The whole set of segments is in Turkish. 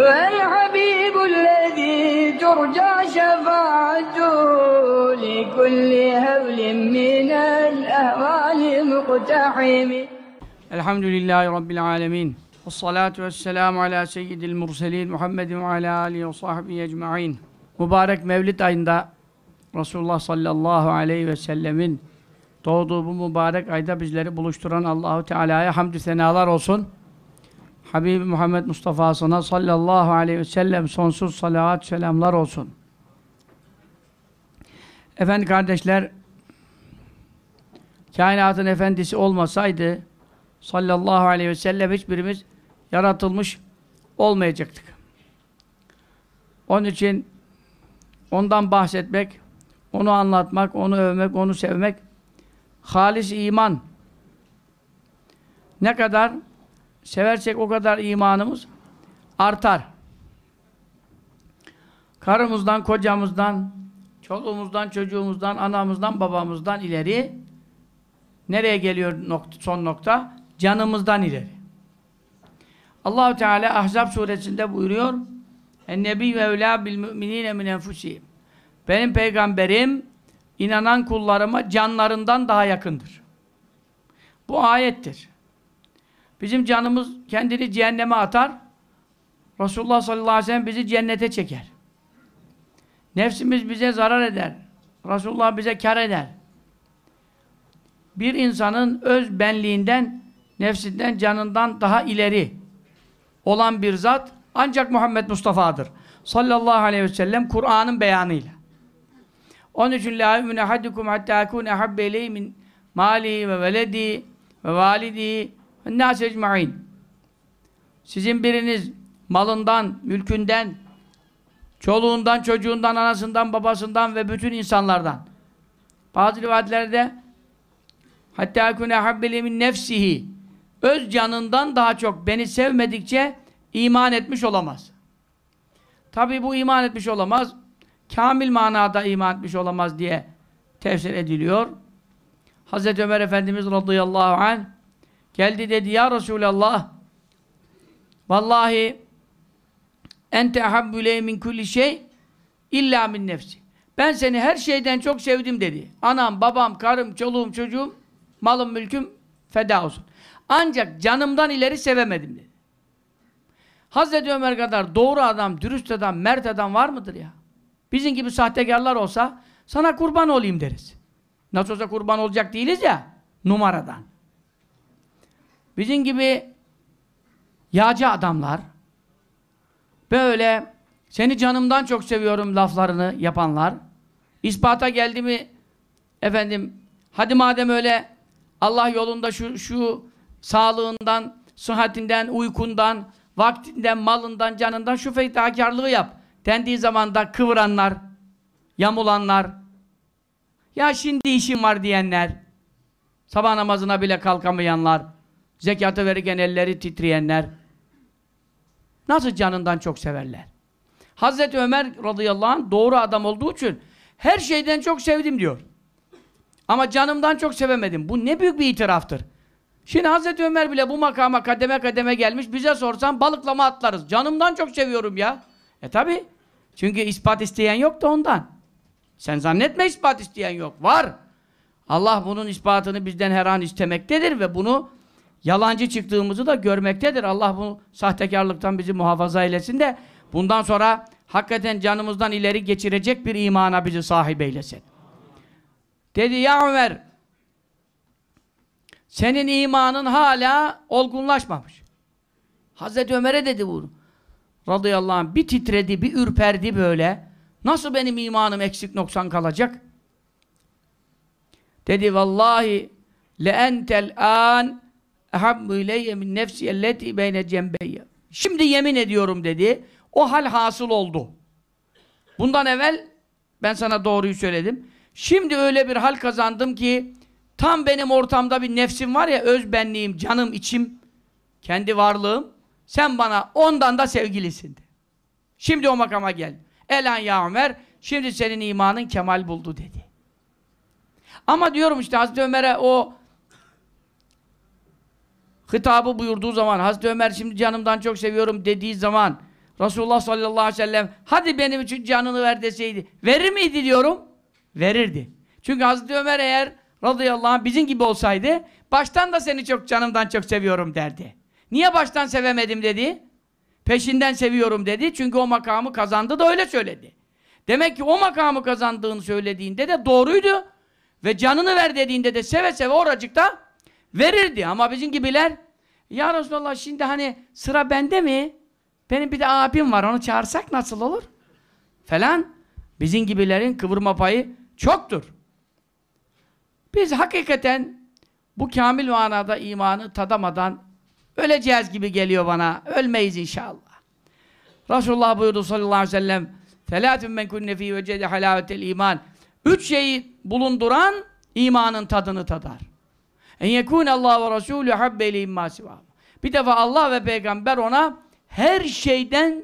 والحبيب الذي ترجى شفاعته لكل هول من الأهوال مقتحم الحمد لله رب العالمين والصلاة والسلام على سيد المرسلين محمد وعلى آله وصحبه أجمعين Mübarek Mevlid ayında Resulullah sallallahu aleyhi ve sellemin doğduğu bu mübarek ayda bizleri buluşturan Allahu Teala'ya hamdü senalar olsun habib Muhammed Mustafa'sına sallallahu aleyhi ve sellem sonsuz salat selamlar olsun. efendim kardeşler, kainatın efendisi olmasaydı sallallahu aleyhi ve sellem hiçbirimiz yaratılmış olmayacaktık. Onun için ondan bahsetmek, onu anlatmak, onu övmek, onu sevmek halis iman ne kadar seversek o kadar imanımız artar. Karımızdan, kocamızdan, çoluğumuzdan, çocuğumuzdan, anamızdan, babamızdan ileri nereye geliyor nokta, son nokta? Canımızdan ileri. Allahu Teala Ahzab suresinde buyuruyor. En nebi ve evlâ bil müminîne min enfusihim. Benim peygamberim inanan kullarıma canlarından daha yakındır. Bu ayettir. Bizim canımız kendini cehenneme atar. Resulullah sallallahu aleyhi ve sellem bizi cennete çeker. Nefsimiz bize zarar eder. Resulullah bize kar eder. Bir insanın öz benliğinden, nefsinden, canından daha ileri olan bir zat ancak Muhammed Mustafa'dır. Sallallahu aleyhi ve sellem Kur'an'ın beyanıyla. Onun için la yu'minu hatta akun min mali ve veledi ve validi Nas ecmaîn. Sizin biriniz malından, mülkünden, çoluğundan, çocuğundan, anasından, babasından ve bütün insanlardan. Bazı rivayetlerde hatta kune habbeli nefsihi öz canından daha çok beni sevmedikçe iman etmiş olamaz. Tabi bu iman etmiş olamaz. Kamil manada iman etmiş olamaz diye tefsir ediliyor. Hazreti Ömer Efendimiz radıyallahu anh Geldi dedi ya Resulallah vallahi ente ahabbüley min kulli şey illa min nefsi. Ben seni her şeyden çok sevdim dedi. Anam, babam, karım, çoluğum, çocuğum, malım, mülküm feda olsun. Ancak canımdan ileri sevemedim dedi. Hazreti Ömer kadar doğru adam, dürüst adam, mert adam var mıdır ya? Bizim gibi sahtekarlar olsa sana kurban olayım deriz. Nasıl olsa kurban olacak değiliz ya numaradan. Bizim gibi yağcı adamlar böyle seni canımdan çok seviyorum laflarını yapanlar ispata geldi mi efendim hadi madem öyle Allah yolunda şu, şu sağlığından, sıhhatinden, uykundan, vaktinden, malından, canından şu fedakarlığı yap. Dendiği zamanda kıvıranlar, yamulanlar, ya şimdi işim var diyenler, sabah namazına bile kalkamayanlar, Zekatı verirken elleri titreyenler nasıl canından çok severler. Hazreti Ömer radıyallahu anh doğru adam olduğu için her şeyden çok sevdim diyor. Ama canımdan çok sevemedim. Bu ne büyük bir itiraftır. Şimdi Hazreti Ömer bile bu makama kademe kademe gelmiş. Bize sorsan balıklama atlarız. Canımdan çok seviyorum ya. E tabi. Çünkü ispat isteyen yok da ondan. Sen zannetme ispat isteyen yok. Var. Allah bunun ispatını bizden her an istemektedir ve bunu yalancı çıktığımızı da görmektedir. Allah bu sahtekarlıktan bizi muhafaza eylesin de bundan sonra hakikaten canımızdan ileri geçirecek bir imana bizi sahip eylesin. Dedi ya Ömer senin imanın hala olgunlaşmamış. Hazreti Ömer'e dedi bunu. Radıyallahu anh bir titredi, bir ürperdi böyle. Nasıl benim imanım eksik noksan kalacak? Dedi vallahi le entel an اَحَبُّ اِلَيَّ مِنْ نَفْسِ اَلَّتِي بَيْنَ جَنْبَيَّ Şimdi yemin ediyorum dedi. O hal hasıl oldu. Bundan evvel ben sana doğruyu söyledim. Şimdi öyle bir hal kazandım ki tam benim ortamda bir nefsim var ya öz benliğim, canım, içim, kendi varlığım. Sen bana ondan da sevgilisin. Şimdi o makama gel. Elan ya Ömer, şimdi senin imanın kemal buldu dedi. Ama diyorum işte Hazreti Ömer'e o hitabı buyurduğu zaman Hazreti Ömer şimdi canımdan çok seviyorum dediği zaman Resulullah sallallahu aleyhi ve sellem hadi benim için canını ver deseydi verir miydi diyorum? Verirdi. Çünkü Hazreti Ömer eğer radıyallahu anh bizim gibi olsaydı baştan da seni çok canımdan çok seviyorum derdi. Niye baştan sevemedim dedi? Peşinden seviyorum dedi. Çünkü o makamı kazandı da öyle söyledi. Demek ki o makamı kazandığını söylediğinde de doğruydu. Ve canını ver dediğinde de seve seve oracıkta verirdi ama bizim gibiler ya Resulallah şimdi hani sıra bende mi? Benim bir de abim var onu çağırsak nasıl olur? Falan. Bizim gibilerin kıvırma payı çoktur. Biz hakikaten bu kamil manada imanı tadamadan öleceğiz gibi geliyor bana. Ölmeyiz inşallah. Resulullah buyurdu sallallahu aleyhi ve sellem Felatun men kunne fi vecede halavetel iman. Üç şeyi bulunduran imanın tadını tadar. En yekûne Allah ve Resulü habbeli imma Bir defa Allah ve peygamber ona her şeyden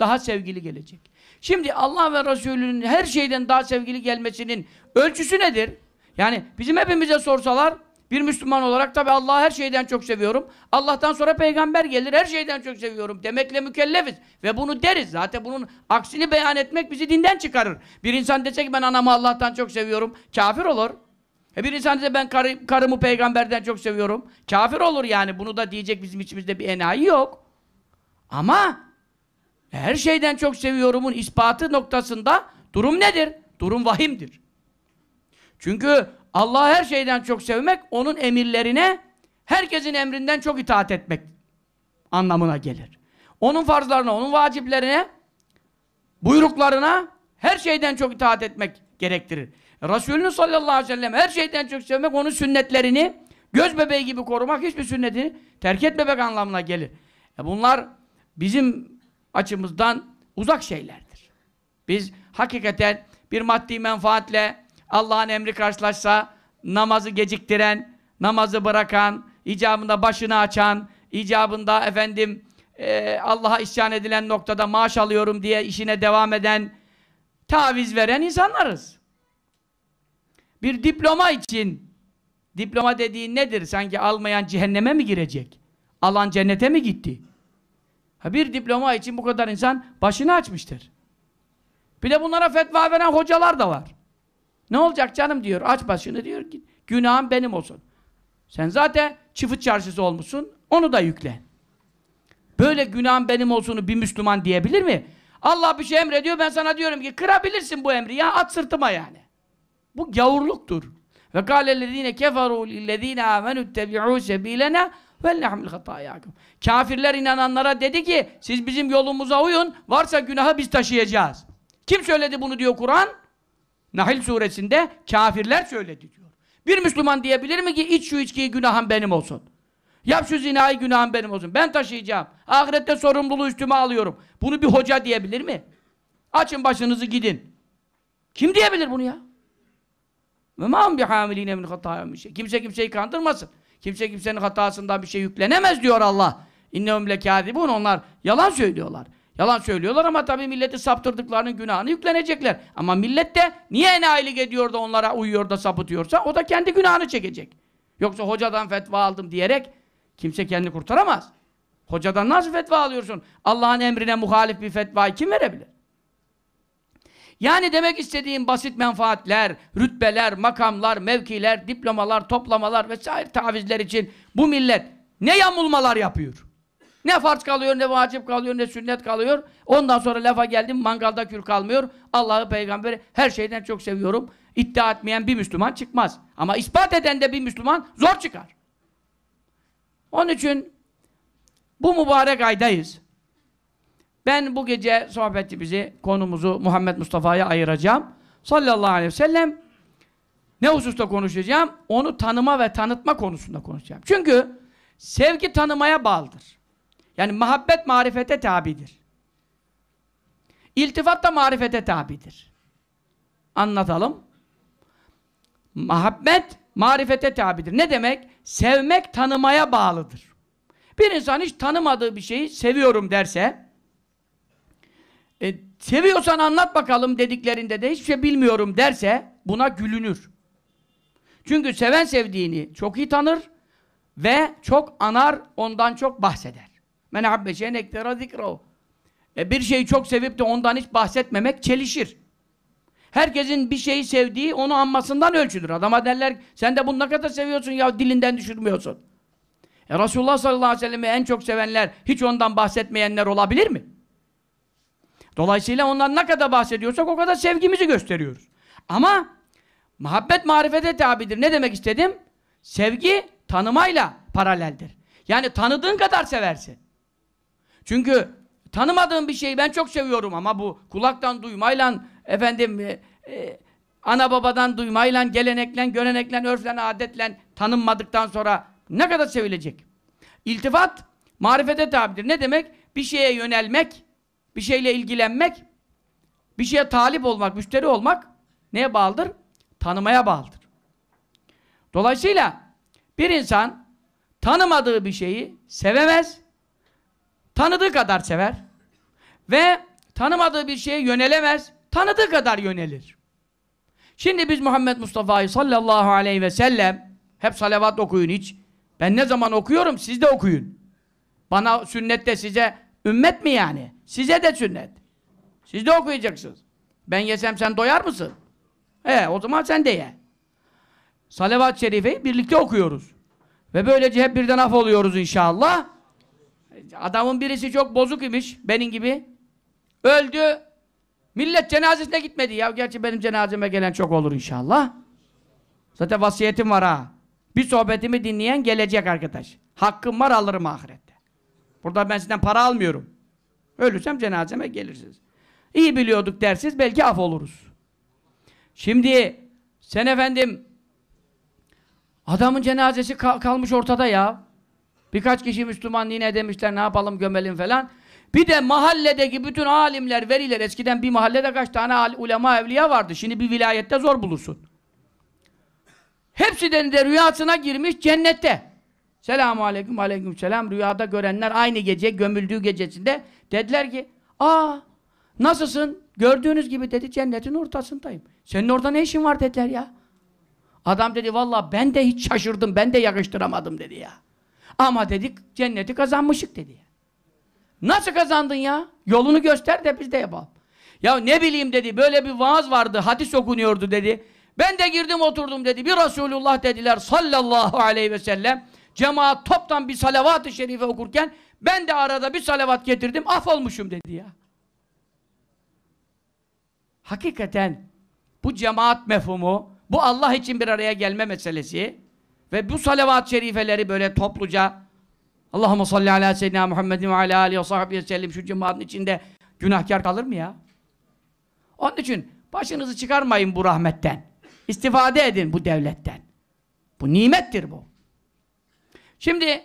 daha sevgili gelecek. Şimdi Allah ve Resulü'nün her şeyden daha sevgili gelmesinin ölçüsü nedir? Yani bizim hepimize sorsalar bir Müslüman olarak tabi Allah'ı her şeyden çok seviyorum. Allah'tan sonra peygamber gelir her şeyden çok seviyorum demekle mükellefiz. Ve bunu deriz. Zaten bunun aksini beyan etmek bizi dinden çıkarır. Bir insan dese ki ben anamı Allah'tan çok seviyorum kafir olur. E bir insan ise ben karı, karımı peygamberden çok seviyorum. Kafir olur yani. Bunu da diyecek bizim içimizde bir enayi yok. Ama her şeyden çok seviyorumun ispatı noktasında durum nedir? Durum vahimdir. Çünkü Allah'ı her şeyden çok sevmek, onun emirlerine herkesin emrinden çok itaat etmek anlamına gelir. Onun farzlarına, onun vaciplerine, buyruklarına her şeyden çok itaat etmek gerektirir. Resulünü sallallahu aleyhi ve sellem her şeyden çok sevmek, onun sünnetlerini göz bebeği gibi korumak, hiçbir sünnetini terk etmemek anlamına gelir. E bunlar bizim açımızdan uzak şeylerdir. Biz hakikaten bir maddi menfaatle Allah'ın emri karşılaşsa namazı geciktiren, namazı bırakan, icabında başını açan, icabında efendim e, Allah'a isyan edilen noktada maaş alıyorum diye işine devam eden, taviz veren insanlarız. Bir diploma için diploma dediğin nedir? Sanki almayan cehenneme mi girecek? Alan cennete mi gitti? Ha bir diploma için bu kadar insan başını açmıştır. Bir de bunlara fetva veren hocalar da var. Ne olacak canım diyor. Aç başını diyor ki günahım benim olsun. Sen zaten çıfıt çarşısı olmuşsun. Onu da yükle. Böyle günahım benim olsunu bir Müslüman diyebilir mi? Allah bir şey emrediyor ben sana diyorum ki kırabilirsin bu emri ya at sırtıma yani. Bu gavurluktur. Ve kâlellezîne keferû lillezîne âmenü tebi'û sebîlenâ velnehmil hatâyâküm. Kafirler inananlara dedi ki siz bizim yolumuza uyun varsa günahı biz taşıyacağız. Kim söyledi bunu diyor Kur'an? Nahil suresinde kafirler söyledi diyor. Bir Müslüman diyebilir mi ki iç şu içkiyi günahım benim olsun. Yap şu zinayı günahım benim olsun. Ben taşıyacağım. Ahirette sorumluluğu üstüme alıyorum. Bunu bir hoca diyebilir mi? Açın başınızı gidin. Kim diyebilir bunu ya? Ve ma'am bihamiline min hataya bir şey. Kimse kimseyi kandırmasın. Kimse kimsenin hatasından bir şey yüklenemez diyor Allah. İnnehum lekâzibûn. Onlar yalan söylüyorlar. Yalan söylüyorlar ama tabii milleti saptırdıklarının günahını yüklenecekler. Ama millet de niye enayilik ediyor da onlara uyuyor da sapıtıyorsa o da kendi günahını çekecek. Yoksa hocadan fetva aldım diyerek kimse kendini kurtaramaz. Hocadan nasıl fetva alıyorsun? Allah'ın emrine muhalif bir fetvayı kim verebilir? Yani demek istediğim basit menfaatler, rütbeler, makamlar, mevkiler, diplomalar, toplamalar vesaire tavizler için bu millet ne yamulmalar yapıyor. Ne farz kalıyor, ne vacip kalıyor, ne sünnet kalıyor. Ondan sonra lafa geldim mangalda kül kalmıyor. Allah'ı, peygamberi her şeyden çok seviyorum. İddia etmeyen bir Müslüman çıkmaz. Ama ispat eden de bir Müslüman zor çıkar. Onun için bu mübarek aydayız. Ben bu gece sohbetimizi, konumuzu Muhammed Mustafa'ya ayıracağım. Sallallahu aleyhi ve sellem ne hususta konuşacağım? Onu tanıma ve tanıtma konusunda konuşacağım. Çünkü sevgi tanımaya bağlıdır. Yani muhabbet marifete tabidir. İltifat da marifete tabidir. Anlatalım. Muhabbet marifete tabidir. Ne demek? Sevmek tanımaya bağlıdır. Bir insan hiç tanımadığı bir şeyi seviyorum derse e, seviyorsan anlat bakalım dediklerinde de hiçbir şey bilmiyorum derse buna gülünür. Çünkü seven sevdiğini çok iyi tanır ve çok anar, ondan çok bahseder. Men habbe şeyen ektera zikrahu. E bir şeyi çok sevip de ondan hiç bahsetmemek çelişir. Herkesin bir şeyi sevdiği onu anmasından ölçülür. Adama derler sen de bunu ne kadar seviyorsun ya dilinden düşürmüyorsun. E Resulullah sallallahu aleyhi ve sellem'i en çok sevenler hiç ondan bahsetmeyenler olabilir mi? Dolayısıyla ondan ne kadar bahsediyorsak o kadar sevgimizi gösteriyoruz. Ama muhabbet marifete tabidir. Ne demek istedim? Sevgi tanımayla paraleldir. Yani tanıdığın kadar seversin. Çünkü tanımadığın bir şeyi ben çok seviyorum ama bu kulaktan duymayla efendim e, e ana babadan duymayla, geleneklen görenekle, örflen adetlen tanınmadıktan sonra ne kadar sevilecek? İltifat marifete tabidir. Ne demek? Bir şeye yönelmek bir şeyle ilgilenmek, bir şeye talip olmak, müşteri olmak neye bağlıdır? Tanımaya bağlıdır. Dolayısıyla bir insan tanımadığı bir şeyi sevemez, tanıdığı kadar sever ve tanımadığı bir şeye yönelemez, tanıdığı kadar yönelir. Şimdi biz Muhammed Mustafa'yı sallallahu aleyhi ve sellem hep salavat okuyun hiç. Ben ne zaman okuyorum siz de okuyun. Bana sünnette size Ümmet mi yani? Size de sünnet. Siz de okuyacaksınız. Ben yesem sen doyar mısın? He o zaman sen de ye. Salavat-ı Şerife'yi birlikte okuyoruz. Ve böylece hep birden af oluyoruz inşallah. Adamın birisi çok bozuk imiş, benim gibi. Öldü. Millet cenazesine gitmedi. Ya gerçi benim cenazeme gelen çok olur inşallah. Zaten vasiyetim var ha. Bir sohbetimi dinleyen gelecek arkadaş. Hakkım var alırım ahiret. Burada ben sizden para almıyorum. Ölürsem cenazeme gelirsiniz. İyi biliyorduk dersiz belki af oluruz. Şimdi sen efendim adamın cenazesi kal kalmış ortada ya. Birkaç kişi Müslüman yine demişler ne yapalım gömelim falan. Bir de mahalledeki bütün alimler, veriler. eskiden bir mahallede kaç tane ulema evliya vardı. Şimdi bir vilayette zor bulursun. Hepsi de rüyasına girmiş cennette. Selamun aleyküm aleyküm selam. Rüyada görenler aynı gece gömüldüğü gecesinde dediler ki aa nasılsın? Gördüğünüz gibi dedi cennetin ortasındayım. Senin orada ne işin var dediler ya. Adam dedi valla ben de hiç şaşırdım ben de yakıştıramadım dedi ya. Ama dedik cenneti kazanmışık dedi. Nasıl kazandın ya? Yolunu göster de biz de yapalım. Ya ne bileyim dedi böyle bir vaaz vardı hadis okunuyordu dedi. Ben de girdim oturdum dedi. Bir Resulullah dediler sallallahu aleyhi ve sellem. Cemaat toptan bir salavat-ı şerife okurken ben de arada bir salavat getirdim, af olmuşum dedi ya. Hakikaten bu cemaat mefhumu, bu Allah için bir araya gelme meselesi ve bu salavat-ı şerifeleri böyle topluca Allahümme salli ala seyyidina Muhammedin ve ala aleyhi ve sahibiye sellim şu cemaatin içinde günahkar kalır mı ya? Onun için başınızı çıkarmayın bu rahmetten. İstifade edin bu devletten. Bu nimettir bu. Şimdi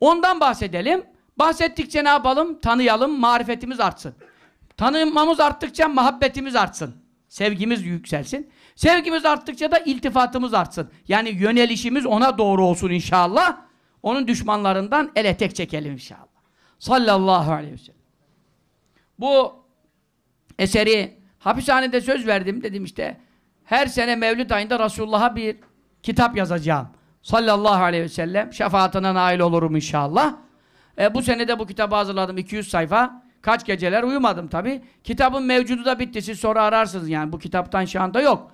ondan bahsedelim. Bahsettikçe ne yapalım? Tanıyalım, marifetimiz artsın. Tanımamız arttıkça muhabbetimiz artsın. Sevgimiz yükselsin. Sevgimiz arttıkça da iltifatımız artsın. Yani yönelişimiz ona doğru olsun inşallah. Onun düşmanlarından ele tek çekelim inşallah. Sallallahu aleyhi ve sellem. Bu eseri hapishanede söz verdim. Dedim işte her sene Mevlüt ayında Resulullah'a bir kitap yazacağım sallallahu aleyhi ve sellem şefaatine nail olurum inşallah. E, bu senede bu kitabı hazırladım 200 sayfa. Kaç geceler uyumadım tabi. Kitabın mevcudu da bitti. Siz sonra ararsınız yani. Bu kitaptan şu anda yok.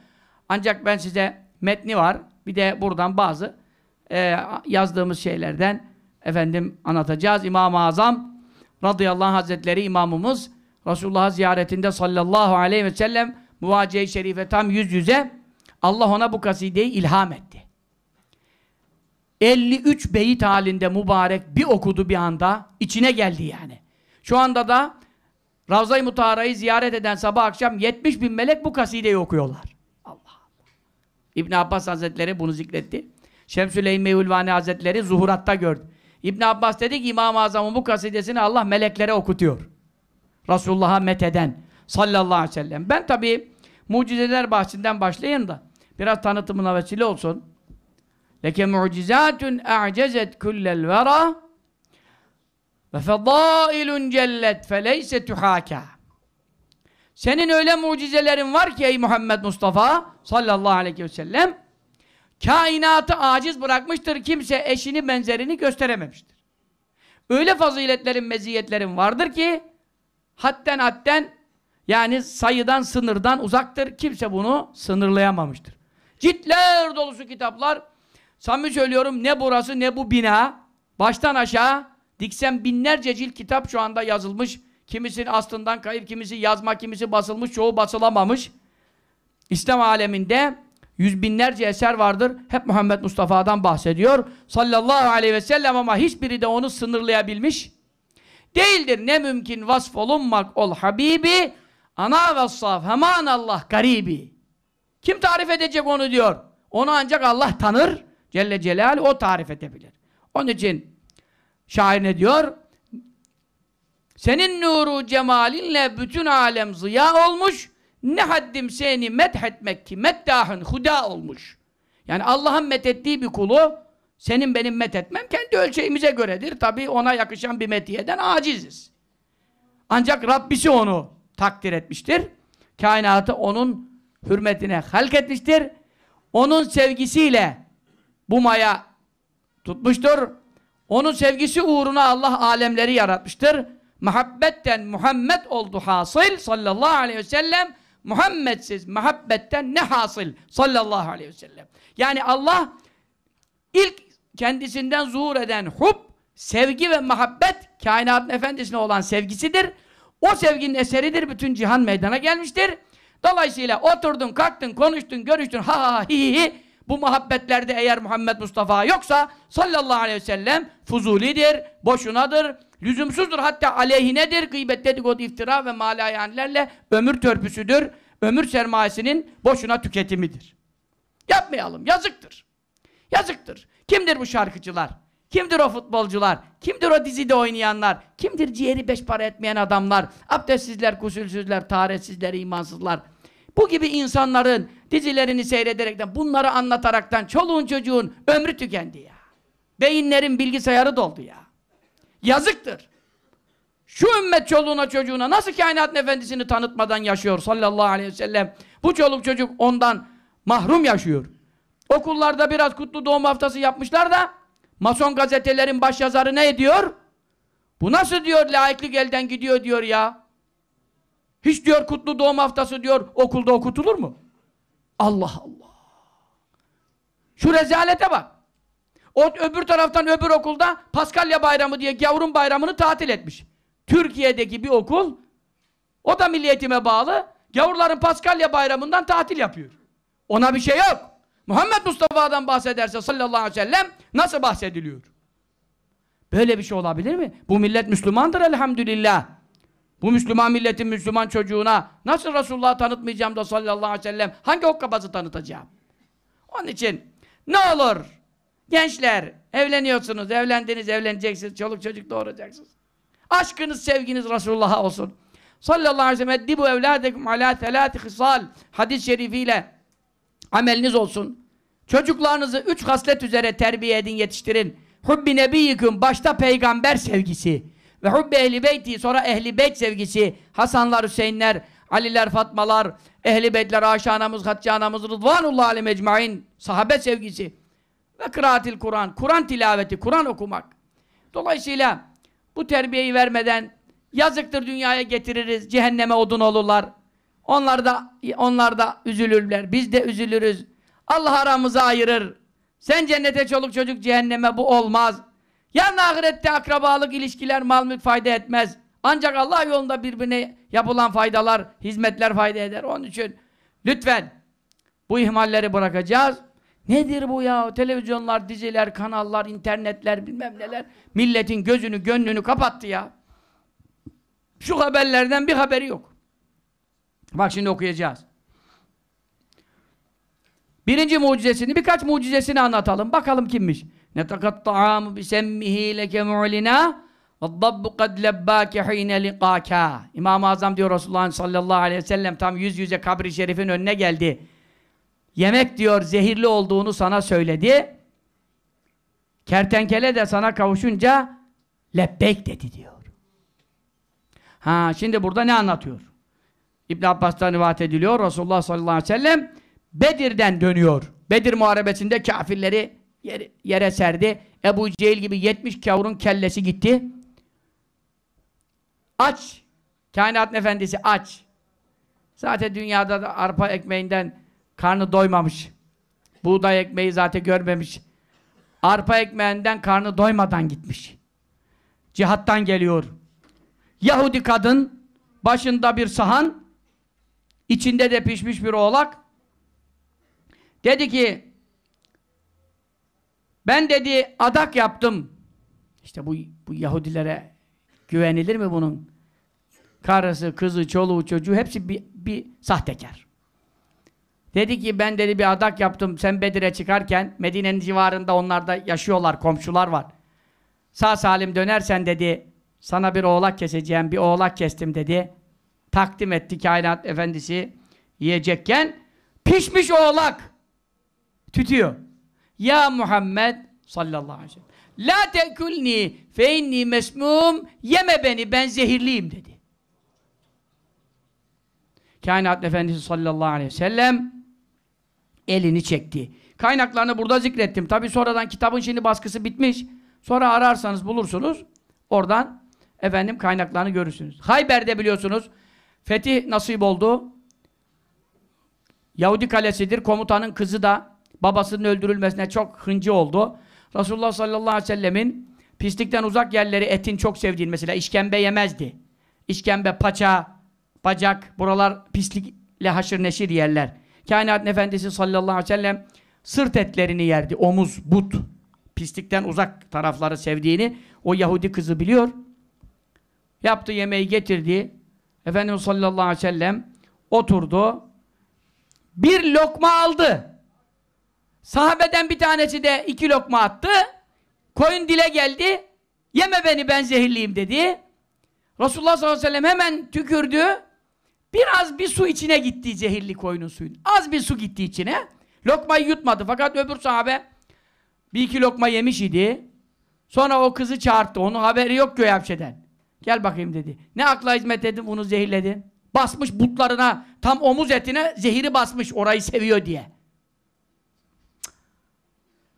Ancak ben size metni var. Bir de buradan bazı e, yazdığımız şeylerden efendim anlatacağız. İmam-ı Azam radıyallahu hazretleri imamımız Resulullah'ı ziyaretinde sallallahu aleyhi ve sellem muvacihe-i şerife tam yüz yüze Allah ona bu kasideyi ilham etti. 53 beyit halinde mübarek bir okudu bir anda. içine geldi yani. Şu anda da Ravza-i Mutahara'yı ziyaret eden sabah akşam 70 bin melek bu kasideyi okuyorlar. Allah Allah. İbn Abbas Hazretleri bunu zikretti. Şemsüleyim Mevlvani Hazretleri zuhuratta gördü. İbn Abbas dedi ki İmam-ı Azam'ın bu kasidesini Allah meleklere okutuyor. Resulullah'a metheden sallallahu aleyhi ve sellem. Ben tabii mucizeler bahsinden başlayayım da biraz tanıtımına vesile olsun. Leke mu'cizatun a'cezet kullel vera ve fedailun cellet feleyse tuhaka. Senin öyle mucizelerin var ki ey Muhammed Mustafa sallallahu aleyhi ve sellem kainatı aciz bırakmıştır. Kimse eşini benzerini gösterememiştir. Öyle faziletlerin, meziyetlerin vardır ki hatten hatten yani sayıdan, sınırdan uzaktır. Kimse bunu sınırlayamamıştır. Ciltler dolusu kitaplar Samimi söylüyorum ne burası ne bu bina. Baştan aşağı diksem binlerce cilt kitap şu anda yazılmış. Kimisi aslından kayıp, kimisi yazma, kimisi basılmış, çoğu basılamamış. İslam aleminde yüz binlerce eser vardır. Hep Muhammed Mustafa'dan bahsediyor. Sallallahu aleyhi ve sellem ama hiçbiri de onu sınırlayabilmiş değildir. Ne mümkün vasf olunmak ol Habibi ana ve saf hemen Allah garibi. Kim tarif edecek onu diyor. Onu ancak Allah tanır. Celle Celal o tarif edebilir. Onun için şair ne diyor? Senin nuru cemalinle bütün alem ziya olmuş. Ne haddim seni methetmek ki meddahın huda olmuş. Yani Allah'ın methettiği bir kulu senin benim methetmem kendi ölçeğimize göredir. Tabi ona yakışan bir metiyeden aciziz. Ancak Rabbisi onu takdir etmiştir. Kainatı onun hürmetine halk etmiştir. Onun sevgisiyle bu maya tutmuştur. Onun sevgisi uğruna Allah alemleri yaratmıştır. Muhabbetten Muhammed oldu hasıl sallallahu aleyhi ve sellem. Muhammedsiz muhabbetten ne hasıl sallallahu aleyhi ve sellem. Yani Allah ilk kendisinden zuhur eden hub, sevgi ve muhabbet kainatın efendisine olan sevgisidir. O sevginin eseridir. Bütün cihan meydana gelmiştir. Dolayısıyla oturdun, kalktın, konuştun, görüştün, ha ha hi hi hi bu muhabbetlerde eğer Muhammed Mustafa yoksa sallallahu aleyhi ve sellem fuzulidir, boşunadır, lüzumsuzdur hatta aleyhinedir, gıybet, dedikodu, iftira ve malayanilerle ömür törpüsüdür, ömür sermayesinin boşuna tüketimidir. Yapmayalım, yazıktır. Yazıktır. Kimdir bu şarkıcılar? Kimdir o futbolcular? Kimdir o dizide oynayanlar? Kimdir ciğeri beş para etmeyen adamlar? Abdestsizler, kusulsüzler, taretsizler, imansızlar, bu gibi insanların dizilerini seyrederekten, bunları anlataraktan çoluğun çocuğun ömrü tükendi ya. Beyinlerin bilgisayarı doldu ya. Yazıktır. Şu ümmet çoluğuna çocuğuna nasıl kainatın efendisini tanıtmadan yaşıyor sallallahu aleyhi ve sellem. Bu çoluk çocuk ondan mahrum yaşıyor. Okullarda biraz kutlu doğum haftası yapmışlar da mason gazetelerin başyazarı ne ediyor? Bu nasıl diyor laiklik elden gidiyor diyor ya. Hiç diyor kutlu doğum haftası diyor okulda okutulur mu? Allah Allah. Şu rezalete bak. O öbür taraftan öbür okulda Paskalya Bayramı diye gavurun bayramını tatil etmiş. Türkiye'deki bir okul o da milliyetime bağlı gavurların Paskalya Bayramı'ndan tatil yapıyor. Ona bir şey yok. Muhammed Mustafa'dan bahsederse sallallahu aleyhi ve sellem nasıl bahsediliyor? Böyle bir şey olabilir mi? Bu millet Müslümandır elhamdülillah. Bu Müslüman milletin Müslüman çocuğuna nasıl Resulullah'ı tanıtmayacağım da sallallahu aleyhi ve sellem hangi hokkabazı tanıtacağım? Onun için ne olur gençler evleniyorsunuz, evlendiniz, evleneceksiniz, çoluk çocuk doğuracaksınız. Aşkınız, sevginiz Resulullah'a olsun. Sallallahu aleyhi ve sellem eddibu evladekum ala telati hisal hadis-i şerifiyle ameliniz olsun. Çocuklarınızı üç haslet üzere terbiye edin, yetiştirin. Hubbi nebiyyikum başta peygamber sevgisi. Ve hubbi ehli beyti sonra ehli beyt sevgisi Hasanlar, Hüseyinler, Aliler, Fatmalar, ehli beytler, Ayşe anamız, Hatice anamız, Rıdvanullah alem ecmain sahabe sevgisi ve kıraatil Kur'an, Kur'an tilaveti, Kur'an okumak. Dolayısıyla bu terbiyeyi vermeden yazıktır dünyaya getiririz, cehenneme odun olurlar. Onlar da, onlar da üzülürler, biz de üzülürüz. Allah aramızı ayırır. Sen cennete çoluk çocuk cehenneme bu olmaz. Yarın ahirette akrabalık, ilişkiler, mal mülk fayda etmez. Ancak Allah yolunda birbirine yapılan faydalar, hizmetler fayda eder. Onun için lütfen bu ihmalleri bırakacağız. Nedir bu ya? Televizyonlar, diziler, kanallar, internetler bilmem neler. Milletin gözünü, gönlünü kapattı ya. Şu haberlerden bir haberi yok. Bak şimdi okuyacağız. Birinci mucizesini, birkaç mucizesini anlatalım. Bakalım kimmiş? Netakat ta'amu bisemmihi leke mu'lina وَالضَّبُّ قَدْ لَبَّاكَ حِينَ لِقَاكَ İmam-ı Azam diyor Resulullah sallallahu aleyhi ve sellem tam yüz yüze kabri şerifin önüne geldi. Yemek diyor zehirli olduğunu sana söyledi. Kertenkele de sana kavuşunca lebbek dedi diyor. Ha şimdi burada ne anlatıyor? İbn Abbas'tan rivayet ediliyor. Resulullah sallallahu aleyhi ve sellem Bedir'den dönüyor. Bedir muharebesinde kafirleri yere, yere serdi. Ebu Cehil gibi 70 kavurun kellesi gitti. Aç. kainat efendisi aç. Zaten dünyada da arpa ekmeğinden karnı doymamış. Buğday ekmeği zaten görmemiş. Arpa ekmeğinden karnı doymadan gitmiş. Cihattan geliyor. Yahudi kadın başında bir sahan içinde de pişmiş bir oğlak dedi ki ben dedi adak yaptım. İşte bu, bu Yahudilere güvenilir mi bunun? Karısı, kızı, çoluğu, çocuğu hepsi bir, bir sahtekar. Dedi ki ben dedi bir adak yaptım. Sen Bedir'e çıkarken Medine'nin civarında onlar da yaşıyorlar, komşular var. Sağ salim dönersen dedi sana bir oğlak keseceğim, bir oğlak kestim dedi. Takdim etti kainat efendisi yiyecekken pişmiş oğlak tütüyor. Ya Muhammed sallallahu aleyhi ve sellem. La tekulni fe inni mesmum yeme beni ben zehirliyim dedi. Kainat Efendisi sallallahu aleyhi ve sellem elini çekti. Kaynaklarını burada zikrettim. Tabi sonradan kitabın şimdi baskısı bitmiş. Sonra ararsanız bulursunuz. Oradan efendim kaynaklarını görürsünüz. Hayber'de biliyorsunuz fetih nasip oldu. Yahudi kalesidir. Komutanın kızı da babasının öldürülmesine çok hıncı oldu. Resulullah sallallahu aleyhi ve sellemin pislikten uzak yerleri etin çok sevdiğini mesela işkembe yemezdi. İşkembe, paça, bacak buralar pislikle haşır neşir yerler. Kainat efendisi sallallahu aleyhi ve sellem sırt etlerini yerdi. Omuz, but. Pislikten uzak tarafları sevdiğini o Yahudi kızı biliyor. Yaptı yemeği getirdi. Efendimiz sallallahu aleyhi ve sellem oturdu. Bir lokma aldı. Sahabeden bir tanesi de iki lokma attı. Koyun dile geldi. Yeme beni ben zehirliyim dedi. Resulullah sallallahu aleyhi ve sellem hemen tükürdü. Biraz bir su içine gitti zehirli koyunun suyun. Az bir su gitti içine. Lokmayı yutmadı. Fakat öbür sahabe bir iki lokma yemiş idi. Sonra o kızı çağırdı. Onun haberi yok göğe hapşeden. Gel bakayım dedi. Ne akla hizmet edin bunu zehirledin? Basmış butlarına, tam omuz etine zehiri basmış orayı seviyor diye.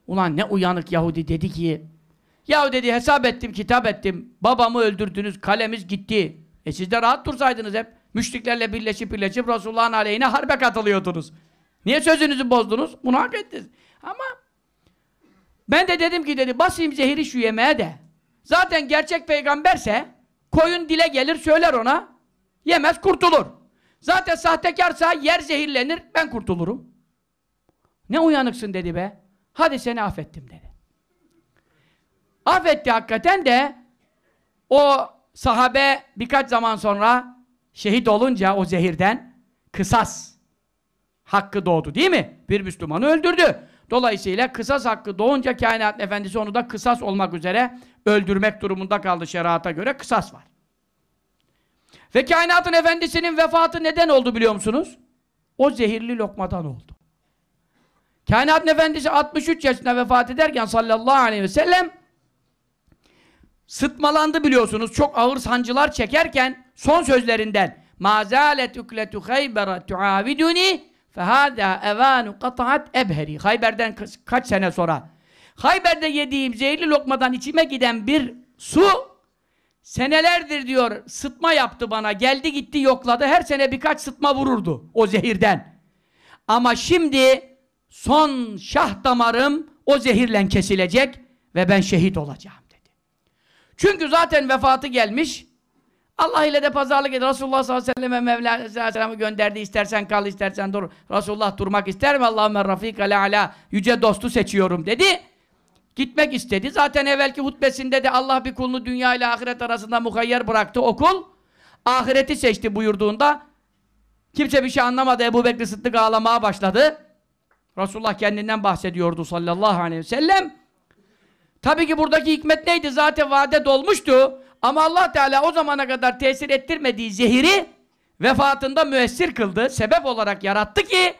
Ulan ne uyanık Yahudi dedi ki Yahu dedi hesap ettim, kitap ettim. Babamı öldürdünüz, kalemiz gitti. E siz de rahat dursaydınız hep. Müşriklerle birleşip birleşip Resulullah'ın aleyhine harbe katılıyordunuz. Niye sözünüzü bozdunuz? Bunu hak ettiniz. Ama ben de dedim ki dedi basayım zehiri şu yemeğe de. Zaten gerçek peygamberse koyun dile gelir söyler ona. Yemez kurtulur. Zaten sahtekarsa yer zehirlenir ben kurtulurum. Ne uyanıksın dedi be. Hadi seni affettim dedi. Affetti hakikaten de o sahabe birkaç zaman sonra şehit olunca o zehirden kısas hakkı doğdu değil mi? Bir Müslümanı öldürdü. Dolayısıyla kısas hakkı doğunca kainat efendisi onu da kısas olmak üzere öldürmek durumunda kaldı şerata göre kısas var. Ve kainatın efendisinin vefatı neden oldu biliyor musunuz? O zehirli lokmadan oldu. Kainat Efendisi 63 yaşında vefat ederken sallallahu aleyhi ve sellem sıtmalandı biliyorsunuz. Çok ağır sancılar çekerken son sözlerinden mazalet ukletu haybera tuaviduni fehâdâ evânu kat'at ebheri Hayber'den kaç sene sonra Hayber'de yediğim zehirli lokmadan içime giden bir su senelerdir diyor sıtma yaptı bana geldi gitti yokladı her sene birkaç sıtma vururdu o zehirden ama şimdi son şah damarım o zehirle kesilecek ve ben şehit olacağım dedi. Çünkü zaten vefatı gelmiş. Allah ile de pazarlık eder. Resulullah sallallahu aleyhi ve selleme Mevla gönderdi. İstersen kal, istersen dur. Resulullah durmak ister mi? Allahümme rafika ala yüce dostu seçiyorum dedi. Gitmek istedi. Zaten evvelki hutbesinde de Allah bir kulunu dünya ile ahiret arasında muhayyer bıraktı. okul. ahireti seçti buyurduğunda kimse bir şey anlamadı. Ebu Bekri Sıddık ağlamaya başladı. Resulullah kendinden bahsediyordu sallallahu aleyhi ve sellem. Tabii ki buradaki hikmet neydi? Zaten vade dolmuştu. Ama Allah Teala o zamana kadar tesir ettirmediği zehiri vefatında müessir kıldı. Sebep olarak yarattı ki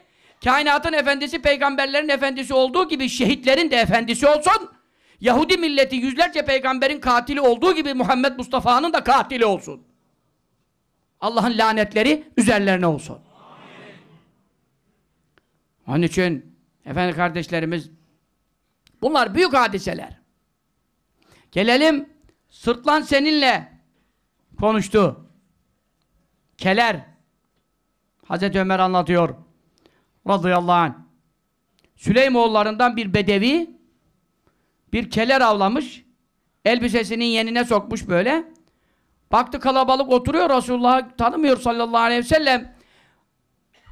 kainatın efendisi peygamberlerin efendisi olduğu gibi şehitlerin de efendisi olsun. Yahudi milleti yüzlerce peygamberin katili olduğu gibi Muhammed Mustafa'nın da katili olsun. Allah'ın lanetleri üzerlerine olsun. Onun için efendi kardeşlerimiz bunlar büyük hadiseler. Gelelim sırtlan seninle konuştu. Keler Hazreti Ömer anlatıyor radıyallahu anh. Süleymoğullarından bir bedevi bir keler avlamış elbisesinin yenine sokmuş böyle baktı kalabalık oturuyor Resulullah'ı tanımıyor sallallahu aleyhi ve sellem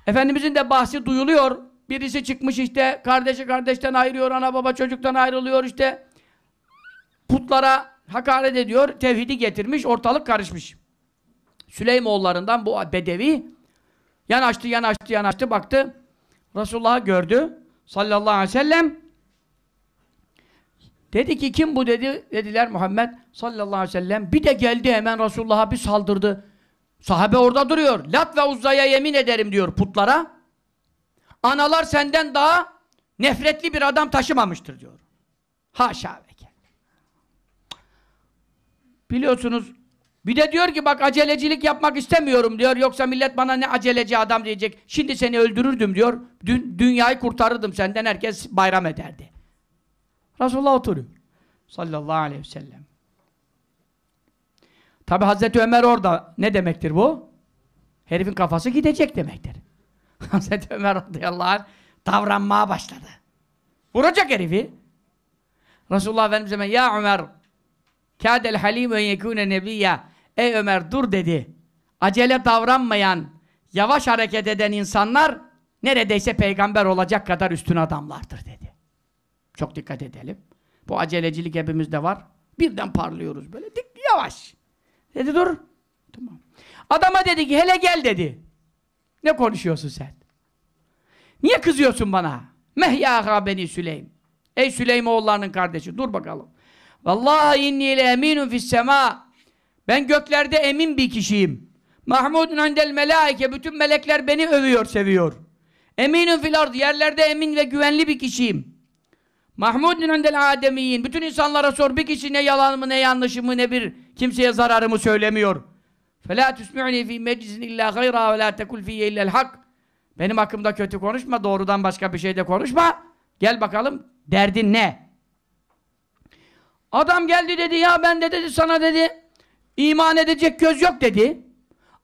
Efendimizin de bahsi duyuluyor Birisi çıkmış işte kardeşi kardeşten ayırıyor, ana baba çocuktan ayrılıyor işte. Putlara hakaret ediyor, tevhidi getirmiş, ortalık karışmış. Süleymoğullarından bu bedevi yanaştı, yanaştı, yanaştı, baktı. Resulullah'ı gördü sallallahu aleyhi ve sellem. Dedi ki kim bu dedi, dediler Muhammed sallallahu aleyhi ve sellem. Bir de geldi hemen Resulullah'a bir saldırdı. Sahabe orada duruyor. Lat ve uzaya yemin ederim diyor putlara analar senden daha nefretli bir adam taşımamıştır diyor. Haşa ve Biliyorsunuz bir de diyor ki bak acelecilik yapmak istemiyorum diyor. Yoksa millet bana ne aceleci adam diyecek. Şimdi seni öldürürdüm diyor. Dün, dünyayı kurtarırdım senden herkes bayram ederdi. Resulullah oturuyor. Sallallahu aleyhi ve sellem. Tabi Hazreti Ömer orada ne demektir bu? Herifin kafası gidecek demektir. Hazreti Ömer radıyallahu anh davranmaya başladı. Vuracak herifi. Resulullah Efendimiz hemen ya Ömer kâdel Halim en yekûne nebiyya ey Ömer dur dedi. Acele davranmayan, yavaş hareket eden insanlar neredeyse peygamber olacak kadar üstün adamlardır dedi. Çok dikkat edelim. Bu acelecilik hepimizde var. Birden parlıyoruz böyle. Dik, yavaş. Dedi dur. Tamam. Adama dedi ki hele gel dedi. Ne konuşuyorsun sen? Niye kızıyorsun bana? Mehyaha beni Süleym. Ey Süleym oğullarının kardeşi. Dur bakalım. Vallahi inni le eminun fis sema. Ben göklerde emin bir kişiyim. Mahmudun öndel melaike. Bütün melekler beni övüyor, seviyor. Eminun fil ard. Yerlerde emin ve güvenli bir kişiyim. Mahmudun öndel ademiyin. Bütün insanlara sor bir kişi ne yalan mı ne yanlış mı ne bir kimseye zararımı söylemiyor. فَلَا تُسْمِعْنِي ف۪ي مَجْلِسٍ اِلَّا غَيْرَا وَلَا تَكُلْ ف۪يهِ اِلَّا الْحَقِّ Benim hakkımda kötü konuşma, doğrudan başka bir şey de konuşma. Gel bakalım derdin ne? Adam geldi dedi ya ben de dedi sana dedi iman edecek göz yok dedi.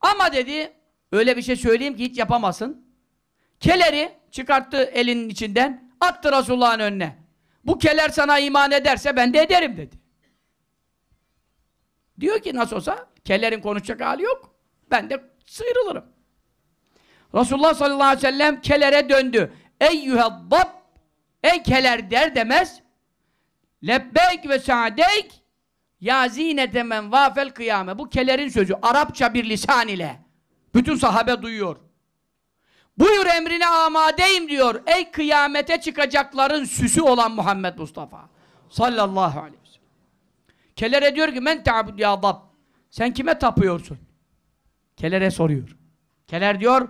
Ama dedi öyle bir şey söyleyeyim ki hiç yapamasın. Keleri çıkarttı elinin içinden attı Resulullah'ın önüne. Bu keler sana iman ederse ben de ederim dedi. Diyor ki nasıl olsa Kellerin konuşacak hali yok. Ben de sıyrılırım. Resulullah sallallahu aleyhi ve sellem kelere döndü. ey Eyyüheddab Ey keler der demez Lebbeyk ve saadeyk Ya zinete men vafel kıyame Bu kelerin sözü Arapça bir lisan ile Bütün sahabe duyuyor Buyur emrine amadeyim diyor Ey kıyamete çıkacakların süsü olan Muhammed Mustafa Sallallahu aleyhi ve sellem Kelere diyor ki men ta'bud ya dab sen kime tapıyorsun? Kelere soruyor. Keler diyor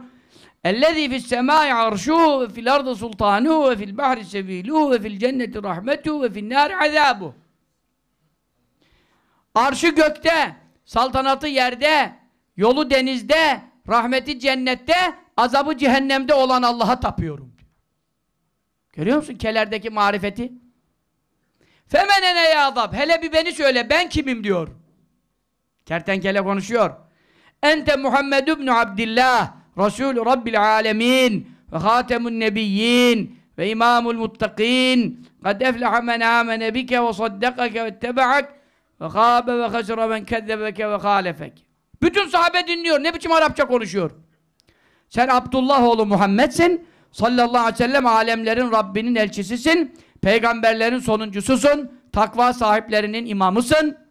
اَلَّذ۪ي فِي السَّمَاءِ عَرْشُهُ وَفِي الْاَرْضِ سُلْطَانُهُ وَفِي الْبَحْرِ سَب۪يلُهُ وَفِي الْجَنَّةِ رَحْمَتُهُ وَفِي النَّارِ عَذَابُهُ Arşı gökte, saltanatı yerde, yolu denizde, rahmeti cennette, azabı cehennemde olan Allah'a tapıyorum. Görüyor musun kelerdeki marifeti? Femenene ya azab. Hele bir beni söyle ben kimim diyor. Kertenkele konuşuyor. Ente Muhammed ibn Abdullah Resulü Rabbil Alemin ve Hatemun Nebiyyin ve İmamul Muttakin kad efleha men amene bike ve saddakake ve ettebaak ve kâbe ve hasra men kezzebeke ve halefek bütün sahabe dinliyor. Ne biçim Arapça konuşuyor? Sen Abdullah oğlu Muhammed'sin. Sallallahu aleyhi ve sellem alemlerin Rabbinin elçisisin. Peygamberlerin sonuncususun. Takva sahiplerinin imamısın.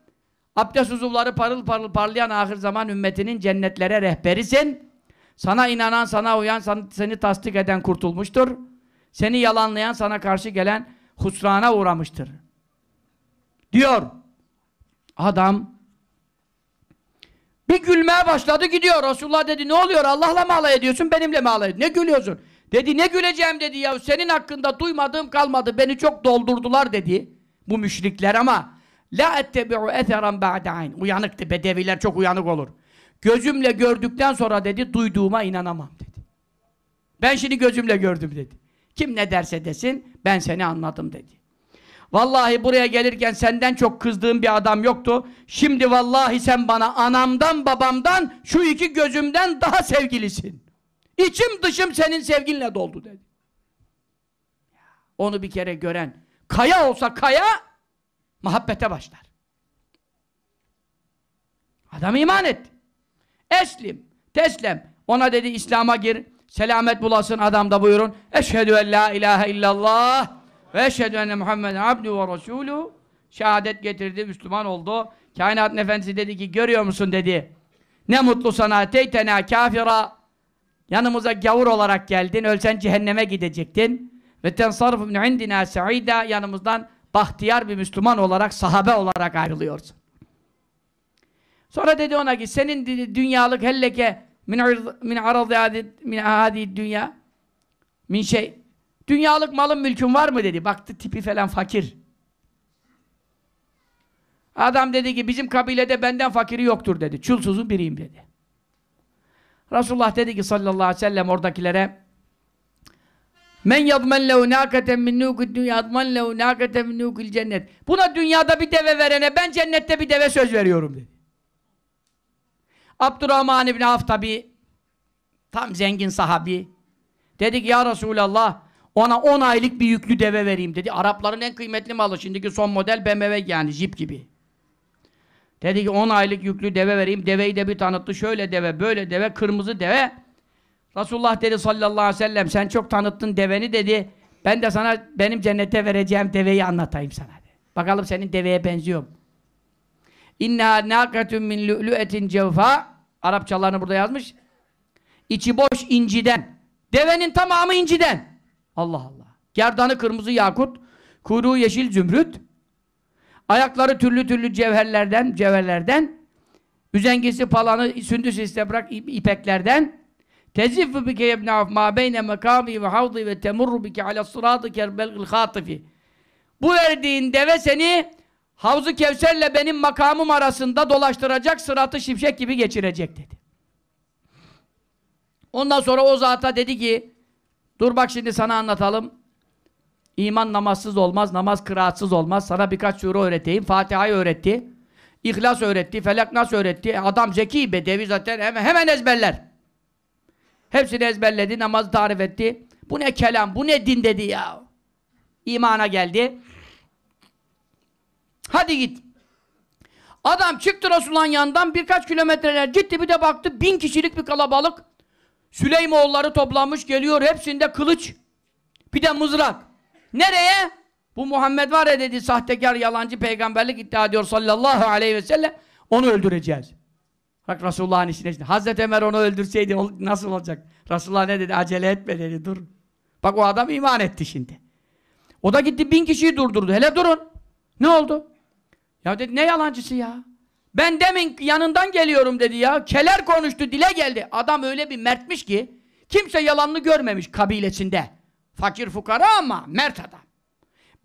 Abdest uzuvları parıl parıl parlayan ahir zaman ümmetinin cennetlere rehberisin. Sana inanan, sana uyan, seni tasdik eden kurtulmuştur. Seni yalanlayan, sana karşı gelen husrana uğramıştır. Diyor. Adam bir gülmeye başladı gidiyor. Resulullah dedi ne oluyor Allah'la mı alay ediyorsun benimle mi alay ediyorsun? Ne gülüyorsun? Dedi ne güleceğim dedi ya senin hakkında duymadığım kalmadı. Beni çok doldurdular dedi bu müşrikler ama La ettebi'u eseren ba'de ayn. Uyanıktı. Bedeviler çok uyanık olur. Gözümle gördükten sonra dedi duyduğuma inanamam dedi. Ben şimdi gözümle gördüm dedi. Kim ne derse desin ben seni anladım dedi. Vallahi buraya gelirken senden çok kızdığım bir adam yoktu. Şimdi vallahi sen bana anamdan babamdan şu iki gözümden daha sevgilisin. İçim dışım senin sevginle doldu dedi. Onu bir kere gören kaya olsa kaya Muhabbete başlar. Adam iman etti. Eslim, teslem. Ona dedi İslam'a gir. Selamet bulasın adamda buyurun. Eşhedü en la ilahe illallah ve eşhedü enne Muhammeden abdü ve resulü. Şehadet getirdi, Müslüman oldu. Kainat efendisi dedi ki görüyor musun dedi. Ne mutlu sana teytena kafira. Yanımıza gavur olarak geldin. Ölsen cehenneme gidecektin. Ve tensarif min indina sa'ida yanımızdan bahtiyar bir Müslüman olarak, sahabe olarak ayrılıyorsun. Sonra dedi ona ki senin dünyalık helleke min min arazi min dünya min şey dünyalık malın mülkün var mı dedi. Baktı tipi falan fakir. Adam dedi ki bizim kabilede benden fakiri yoktur dedi. Çulsuzun biriyim dedi. Resulullah dedi ki sallallahu aleyhi ve sellem oradakilere Men yadmen lehu nâketen min nûkid dünya yadman lehu nâketen min nûkil cennet. Buna dünyada bir deve verene ben cennette bir deve söz veriyorum dedi. Abdurrahman İbni Af tabi tam zengin sahabi. Dedi ki ya Resulallah ona 10 on aylık bir yüklü deve vereyim dedi. Arapların en kıymetli malı şimdiki son model BMW yani jip gibi. Dedi ki 10 aylık yüklü deve vereyim. Deveyi de bir tanıttı. Şöyle deve, böyle deve, kırmızı deve. Resulullah dedi sallallahu aleyhi ve sellem sen çok tanıttın deveni dedi. Ben de sana benim cennete vereceğim deveyi anlatayım sana. Dedi. Bakalım senin deveye benziyor mu? İnna nakatun min lu'lu'etin cevfa Arapçalarını burada yazmış. İçi boş inciden. Devenin tamamı inciden. Allah Allah. Gerdanı kırmızı yakut, kuyruğu yeşil zümrüt, ayakları türlü türlü cevherlerden, cevherlerden, üzengisi palanı sündüs istebrak ipeklerden, Teziffu bike yebnaf ma beyne makami ve havdi ve temurru bike ala sıratı kerbel kerbelgil hatifi. Bu verdiğin deve seni Havzu Kevser'le benim makamım arasında dolaştıracak, sıratı şimşek gibi geçirecek dedi. Ondan sonra o zata dedi ki, dur bak şimdi sana anlatalım. İman namazsız olmaz, namaz kıraatsız olmaz. Sana birkaç sure öğreteyim. Fatiha'yı öğretti. İhlas öğretti, Felak nasıl öğretti. E, adam zeki be, devi zaten hemen, hemen ezberler. Hepsini ezberledi, namaz tarif etti. Bu ne kelam, bu ne din dedi ya. İmana geldi. Hadi git. Adam çıktı Resulullah'ın yanından birkaç kilometreler gitti bir de baktı bin kişilik bir kalabalık. Süleymoğulları toplanmış geliyor hepsinde kılıç. Bir de mızrak. Nereye? Bu Muhammed var ya dedi sahtekar yalancı peygamberlik iddia ediyor sallallahu aleyhi ve sellem. Onu öldüreceğiz. Bak Resulullah'ın işine işte. Hazreti Ömer onu öldürseydi nasıl olacak? Resulullah ne dedi? Acele etme dedi. Dur. Bak o adam iman etti şimdi. O da gitti bin kişiyi durdurdu. Hele durun. Ne oldu? Ya dedi ne yalancısı ya? Ben demin yanından geliyorum dedi ya. Keler konuştu dile geldi. Adam öyle bir mertmiş ki kimse yalanını görmemiş kabilesinde. Fakir fukara ama mert adam.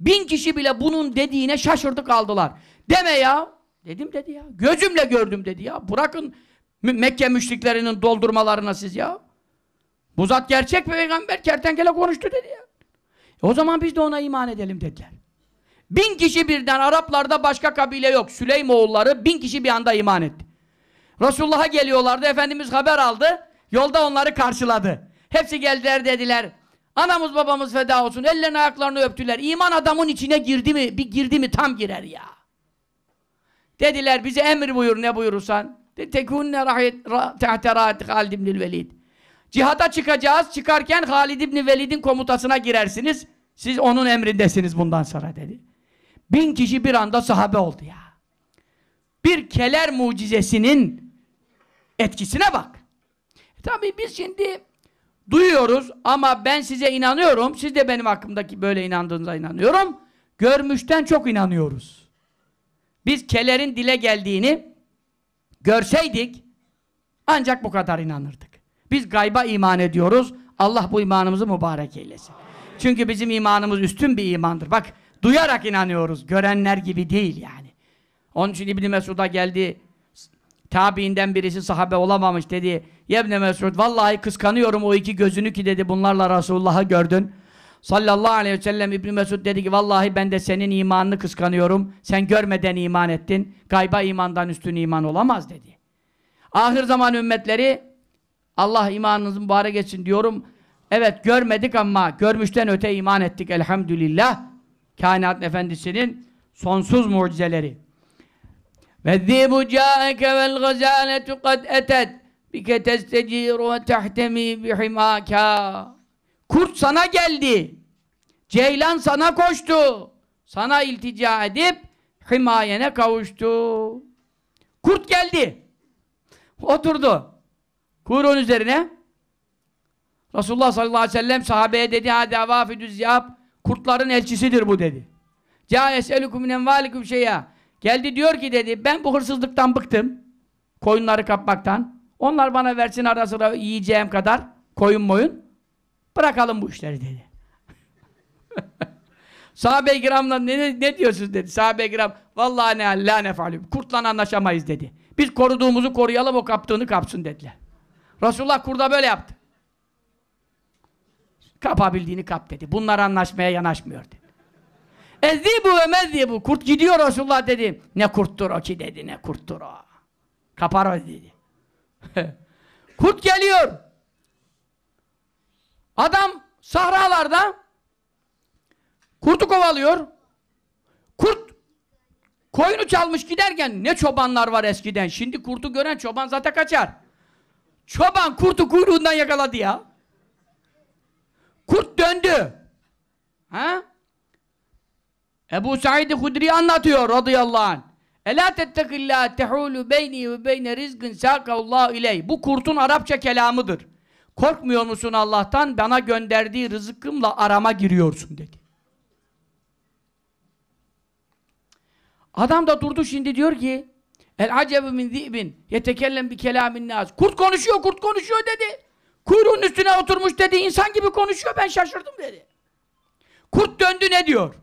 Bin kişi bile bunun dediğine şaşırdı kaldılar. Deme ya. Dedim dedi ya. Gözümle gördüm dedi ya. Bırakın Mekke müşriklerinin doldurmalarına siz ya. Bu zat gerçek bir peygamber kertenkele konuştu dedi ya. E o zaman biz de ona iman edelim dediler. Bin kişi birden Araplarda başka kabile yok. Süleymoğulları bin kişi bir anda iman etti. Resulullah'a geliyorlardı. Efendimiz haber aldı. Yolda onları karşıladı. Hepsi geldiler dediler. Anamız babamız feda olsun. Ellerini ayaklarını öptüler. İman adamın içine girdi mi? Bir girdi mi tam girer ya. Dediler bize emir buyur ne buyurursan. Tekunne tehterat Halid ibn Velid. Cihada çıkacağız. Çıkarken Halid ibn Velid'in komutasına girersiniz. Siz onun emrindesiniz bundan sonra dedi. Bin kişi bir anda sahabe oldu ya. Bir keler mucizesinin etkisine bak. E, tabii biz şimdi duyuyoruz ama ben size inanıyorum. Siz de benim hakkımdaki böyle inandığınıza inanıyorum. Görmüşten çok inanıyoruz biz kelerin dile geldiğini görseydik ancak bu kadar inanırdık. Biz gayba iman ediyoruz. Allah bu imanımızı mübarek eylesin. Çünkü bizim imanımız üstün bir imandır. Bak duyarak inanıyoruz. Görenler gibi değil yani. Onun için İbni Mesud'a geldi. Tabiinden birisi sahabe olamamış dedi. Yebne Mesud vallahi kıskanıyorum o iki gözünü ki dedi bunlarla Resulullah'ı gördün sallallahu aleyhi ve sellem İbn Mesud dedi ki vallahi ben de senin imanını kıskanıyorum. Sen görmeden iman ettin. Gayba imandan üstün iman olamaz dedi. Ahir zaman ümmetleri Allah imanınız mübarek etsin diyorum. Evet görmedik ama görmüşten öte iman ettik elhamdülillah. Kainat efendisinin sonsuz mucizeleri. Ve zibu ca'eke vel gazaletu kad etet bike testecir ve tehtemi bihimaka. Kurt sana geldi. Ceylan sana koştu. Sana iltica edip himayene kavuştu. Kurt geldi. Oturdu. Kuyruğun üzerine. Resulullah sallallahu aleyhi ve sellem sahabeye dedi hâdâ vâfidüz yâb kurtların elçisidir bu dedi. Câ yeselüküm envâliküm şeyâ geldi diyor ki dedi ben bu hırsızlıktan bıktım. Koyunları kapmaktan. Onlar bana versin ara sıra yiyeceğim kadar koyun moyun. Bırakalım bu işleri dedi. Sahabe-i kiramla ne, ne diyorsunuz dedi. Sahabe-i kiram vallahi ne la nefalüm. Kurtla anlaşamayız dedi. Biz koruduğumuzu koruyalım o kaptığını kapsın dediler. Resulullah kurda böyle yaptı. Kapabildiğini kap dedi. Bunlar anlaşmaya yanaşmıyor dedi. Ezdi Ezdibu ve bu. Kurt gidiyor Resulullah dedi. Ne kurttur o ki dedi. Ne kurttur o. Kapar o dedi. Kurt geliyor. Adam sahralarda kurtu kovalıyor. Kurt koyunu çalmış giderken ne çobanlar var eskiden. Şimdi kurtu gören çoban zaten kaçar. Çoban kurtu kuyruğundan yakaladı ya. Kurt döndü. Ha? Ebu Said-i Hudri anlatıyor radıyallahu anh. Ela tettekillâ tehûlü beyni ve beyne rizgin sâkavllâhu iley. Bu kurtun Arapça kelamıdır. Korkmuyor musun Allah'tan? Bana gönderdiği rızıkımla arama giriyorsun dedi. Adam da durdu şimdi diyor ki El acebu min zibin yetekellem bi kelamin naz. Kurt konuşuyor, kurt konuşuyor dedi. Kuyruğun üstüne oturmuş dedi. insan gibi konuşuyor. Ben şaşırdım dedi. Kurt döndü ne diyor?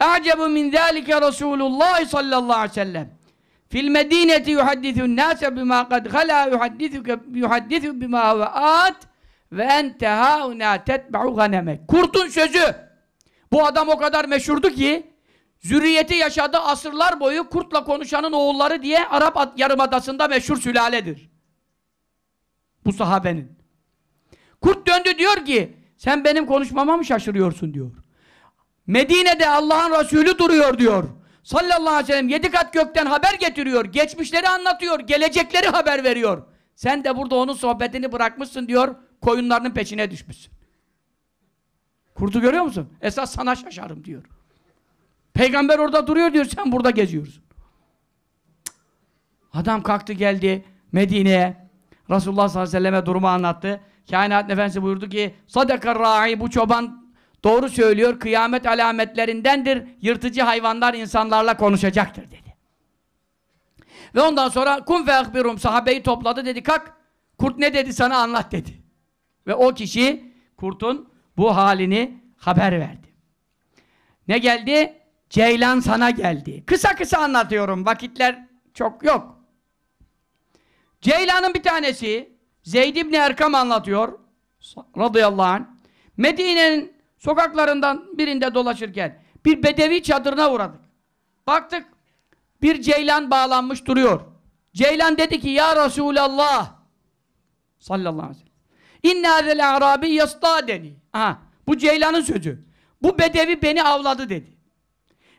Acebu min zalike Resulullah sallallahu aleyhi ve sellem. Fil medineti yuhaddithun nase bima kad hala yuhaddithuke yuhaddithu bima ve at ve ente hauna tetba'u ganemek. Kurtun sözü. Bu adam o kadar meşhurdu ki zürriyeti yaşadı asırlar boyu kurtla konuşanın oğulları diye Arap yarımadasında meşhur sülaledir. Bu sahabenin. Kurt döndü diyor ki sen benim konuşmama mı şaşırıyorsun diyor. Medine'de Allah'ın Resulü duruyor diyor sallallahu aleyhi ve sellem yedi kat gökten haber getiriyor. Geçmişleri anlatıyor. Gelecekleri haber veriyor. Sen de burada onun sohbetini bırakmışsın diyor. Koyunlarının peşine düşmüşsün. Kurdu görüyor musun? Esas sana şaşarım diyor. Peygamber orada duruyor diyor. Sen burada geziyorsun. Adam kalktı geldi Medine'ye. Resulullah sallallahu aleyhi ve selleme durumu anlattı. Kainat Efendisi buyurdu ki Sadakar ra'i bu çoban Doğru söylüyor, kıyamet alametlerindendir. Yırtıcı hayvanlar insanlarla konuşacaktır dedi. Ve ondan sonra kum feakbirum sahabeyi topladı dedi kalk. Kurt ne dedi sana anlat dedi. Ve o kişi kurtun bu halini haber verdi. Ne geldi? Ceylan sana geldi. Kısa kısa anlatıyorum. Vakitler çok yok. Ceylan'ın bir tanesi Zeyd İbni Erkam anlatıyor radıyallahu anh. Medine'nin Sokaklarından birinde dolaşırken bir bedevi çadırına uğradık. Baktık bir ceylan bağlanmış duruyor. Ceylan dedi ki ya Resulallah sallallahu aleyhi ve sellem inna azel arabi yastadeni Aha, bu ceylanın sözü. Bu bedevi beni avladı dedi.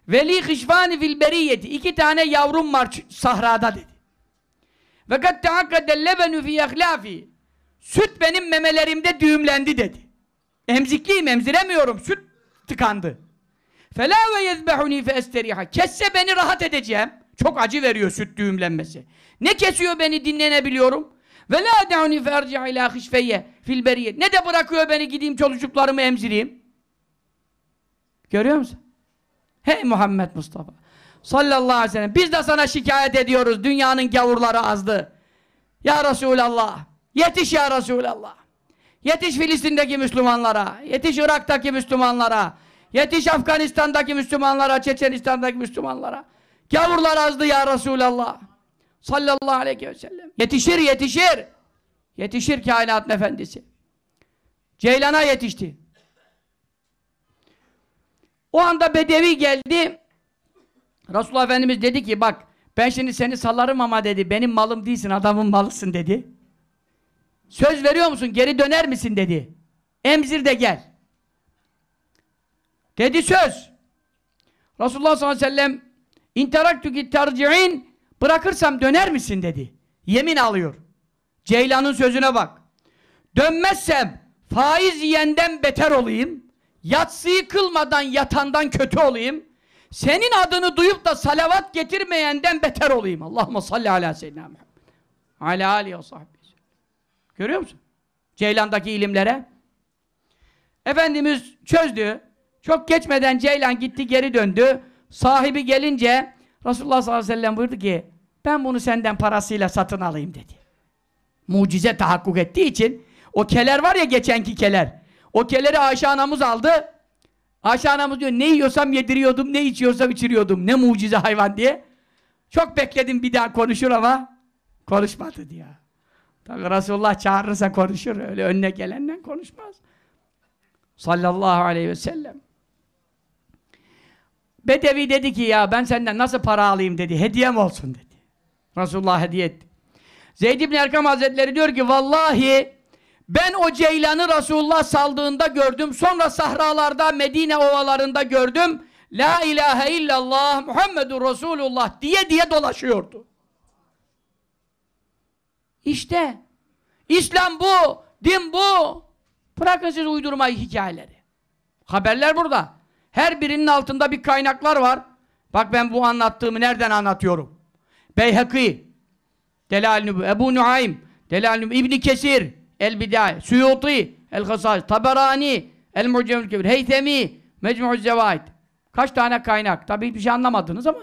Veli hışvani fil beriyeti iki tane yavrum var sahrada dedi. Ve kat teakkadel lebenu fi süt benim memelerimde düğümlendi dedi. Emzikliyim emziremiyorum. Süt tıkandı. Fela ve yezbehuni fe esteriha. Kesse beni rahat edeceğim. Çok acı veriyor süt düğümlenmesi. Ne kesiyor beni dinlenebiliyorum. Ve la deuni fe erci'a ila hışfeyye fil beriyet. Ne de bırakıyor beni gideyim çocuklarımı emzireyim. Görüyor musun? Hey Muhammed Mustafa. Sallallahu aleyhi ve sellem. Biz de sana şikayet ediyoruz. Dünyanın gavurları azdı. Ya Resulallah. Yetiş ya Resulallah. Yetiş Filistin'deki Müslümanlara, yetiş Irak'taki Müslümanlara, yetiş Afganistan'daki Müslümanlara, Çeçenistan'daki Müslümanlara. Gavurlar azdı ya Resulallah. Sallallahu aleyhi ve sellem. Yetişir, yetişir. Yetişir kainatın efendisi. Ceylan'a yetişti. O anda Bedevi geldi. Resulullah Efendimiz dedi ki bak ben şimdi seni salarım ama dedi benim malım değilsin adamın malısın dedi. Söz veriyor musun? Geri döner misin dedi. Emzir de gel. Dedi söz. Resulullah sallallahu aleyhi ve sellem İnteraktüki tercihin bırakırsam döner misin dedi. Yemin alıyor. Ceylan'ın sözüne bak. Dönmezsem faiz yiyenden beter olayım. Yatsıyı kılmadan yatandan kötü olayım. Senin adını duyup da salavat getirmeyenden beter olayım. Allahümme salli ala seyyidina Ala alihi ve sahbihi. Görüyor musun? Ceylan'daki ilimlere. Efendimiz çözdü. Çok geçmeden Ceylan gitti geri döndü. Sahibi gelince Resulullah sallallahu aleyhi ve sellem buyurdu ki ben bunu senden parasıyla satın alayım dedi. Mucize tahakkuk ettiği için o keler var ya geçenki keler. O keleri Ayşe anamız aldı. Ayşe anamız diyor ne yiyorsam yediriyordum, ne içiyorsam içiriyordum. Ne mucize hayvan diye. Çok bekledim bir daha konuşur ama konuşmadı diyor. Tabi Resulullah çağırırsa konuşur. Öyle önüne gelenden konuşmaz. Sallallahu aleyhi ve sellem. Bedevi dedi ki ya ben senden nasıl para alayım dedi. Hediyem olsun dedi. Resulullah hediye etti. Zeyd İbni Erkam Hazretleri diyor ki vallahi ben o ceylanı Resulullah saldığında gördüm. Sonra sahralarda Medine ovalarında gördüm. La ilahe illallah Muhammedur Resulullah diye diye dolaşıyordu. İşte İslam bu, din bu. Bırakın siz uydurmayı hikayeleri. Haberler burada. Her birinin altında bir kaynaklar var. Bak ben bu anlattığımı nereden anlatıyorum? Beyhaki, Delal-i Ebu Nuaym, Delal-i İbni Kesir, El-Bidâ, Suyuti, El-Hasaj, Taberani, El-Mucemül Kebir, Heytemi, Mecmu'u Zevait. Kaç tane kaynak? Tabii hiçbir şey anlamadınız ama.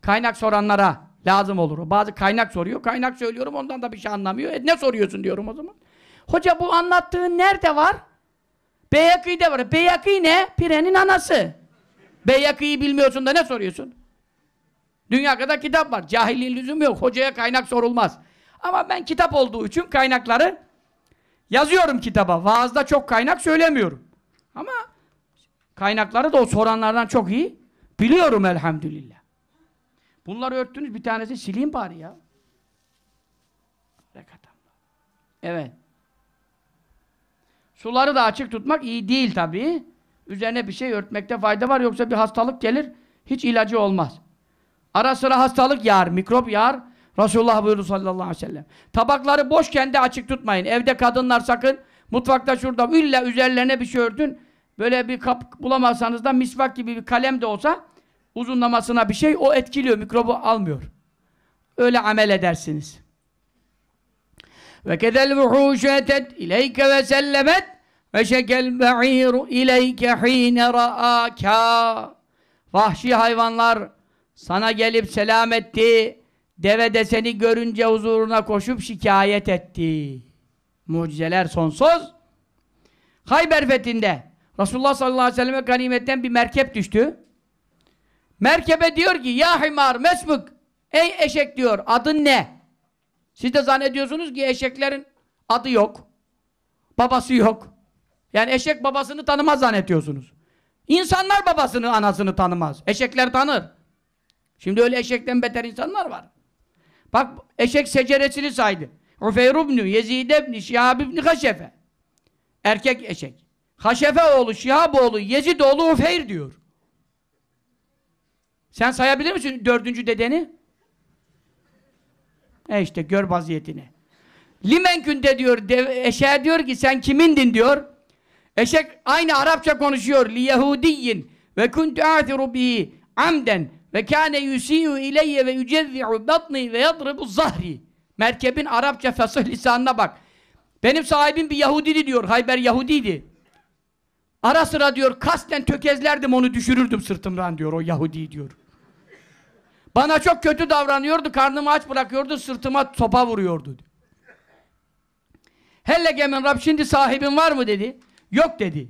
Kaynak soranlara lazım olur. Bazı kaynak soruyor. Kaynak söylüyorum ondan da bir şey anlamıyor. E ne soruyorsun diyorum o zaman. Hoca bu anlattığın nerede var? Beyakı'da var. Beyakı ne? Pirenin anası. Beyakı'yı bilmiyorsun da ne soruyorsun? Dünya kadar kitap var. Cahilliğin lüzum yok. Hocaya kaynak sorulmaz. Ama ben kitap olduğu için kaynakları yazıyorum kitaba. Vaazda çok kaynak söylemiyorum. Ama kaynakları da o soranlardan çok iyi biliyorum elhamdülillah. Bunları örttünüz bir tanesi sileyim bari ya. Evet. Suları da açık tutmak iyi değil tabii. Üzerine bir şey örtmekte fayda var. Yoksa bir hastalık gelir, hiç ilacı olmaz. Ara sıra hastalık yağar, mikrop yağar. Resulullah buyurdu sallallahu aleyhi ve sellem. Tabakları boş kendi açık tutmayın. Evde kadınlar sakın, mutfakta şurada illa üzerlerine bir şey ördün Böyle bir kap bulamazsanız da misvak gibi bir kalem de olsa uzunlamasına bir şey o etkiliyor, mikrobu almıyor. Öyle amel edersiniz. Ve kedel vuhuşu etet ileyke ve sellemet ve şekel be'iru ileyke hine ra'aka Vahşi hayvanlar sana gelip selam etti. Deve de seni görünce huzuruna koşup şikayet etti. Mucizeler sonsuz. Hayber fethinde Resulullah sallallahu aleyhi ve selleme ganimetten bir merkep düştü. Merkebe diyor ki ya himar mesbuk ey eşek diyor adın ne? Siz de zannediyorsunuz ki eşeklerin adı yok. Babası yok. Yani eşek babasını tanımaz zannediyorsunuz. İnsanlar babasını anasını tanımaz. Eşekler tanır. Şimdi öyle eşekten beter insanlar var. Bak eşek seceresini saydı. Ufeyr ibn-i Yezid ibn-i Şihab ibn Haşefe. Erkek eşek. Haşefe oğlu, Şihab oğlu, Yezid oğlu Ufeyr diyor. Sen sayabilir misin dördüncü dedeni? E işte gör vaziyetini. Limenkünde diyor, dev, eşeğe diyor ki sen kimindin diyor. Eşek aynı Arapça konuşuyor. Li Yahudiyyin ve kuntu a'tiru bihi amden ve kâne yusiyu ileyye ve yücevvi'u batni ve yadribu zahri. Merkebin Arapça fasih lisanına bak. Benim sahibim bir Yahudili diyor. Hayber Yahudiydi. Ara sıra diyor kasten tökezlerdim onu düşürürdüm sırtımdan diyor o Yahudi diyor. Bana çok kötü davranıyordu, karnımı aç bırakıyordu, sırtıma topa vuruyordu. Diyor. Helle gemen Rab şimdi sahibin var mı dedi. Yok dedi.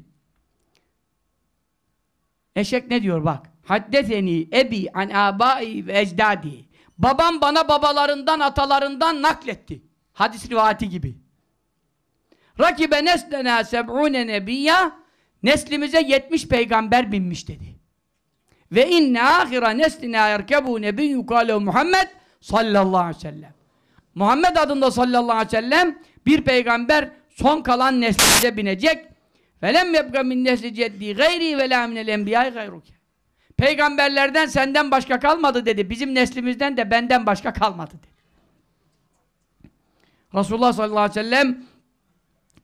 Eşek ne diyor bak. Haddeseni ebi an abai ve ecdadi. Babam bana babalarından, atalarından nakletti. Hadis rivati gibi. Rakibe neslena seb'une nebiyya Neslimize 70 peygamber binmiş dedi. Ve inne ahira neslina yerkebu nebiyyü kâlehu Muhammed sallallahu aleyhi ve sellem. Muhammed adında sallallahu aleyhi ve sellem bir peygamber son kalan neslimize binecek. Velem yebga min nesli ceddi gayri ve la minel enbiyâi gayruke. Peygamberlerden senden başka kalmadı dedi. Bizim neslimizden de benden başka kalmadı dedi. Resulullah sallallahu aleyhi ve sellem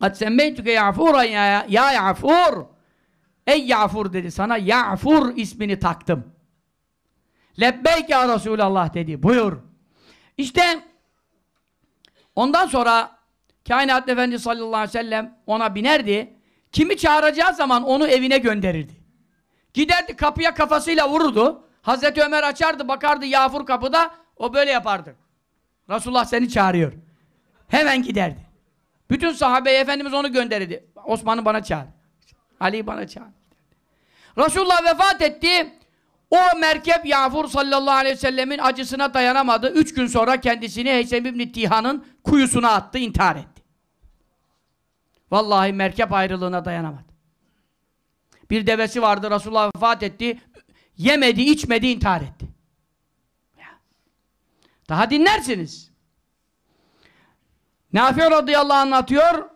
Kad semmeytüke ya'furan ya, ya ya'fur Ey Ya'fur dedi sana Ya'fur ismini taktım. Lebbeyk ya Resulallah dedi. Buyur. İşte ondan sonra kainat efendi sallallahu aleyhi ve sellem ona binerdi. Kimi çağıracağı zaman onu evine gönderirdi. Giderdi kapıya kafasıyla vururdu. Hazreti Ömer açardı bakardı Ya'fur kapıda. O böyle yapardı. Resulullah seni çağırıyor. Hemen giderdi. Bütün sahabeye Efendimiz onu gönderirdi. Osman'ı bana çağırdı. Ali bana çağırdı. Resulullah vefat etti. O merkep Yafur sallallahu aleyhi ve sellemin acısına dayanamadı. Üç gün sonra kendisini Heysem İbni Tihan'ın kuyusuna attı, intihar etti. Vallahi merkep ayrılığına dayanamadı. Bir devesi vardı, Resulullah vefat etti. Yemedi, içmedi, intihar etti. Daha dinlersiniz. Nafi radıyallahu anh anlatıyor.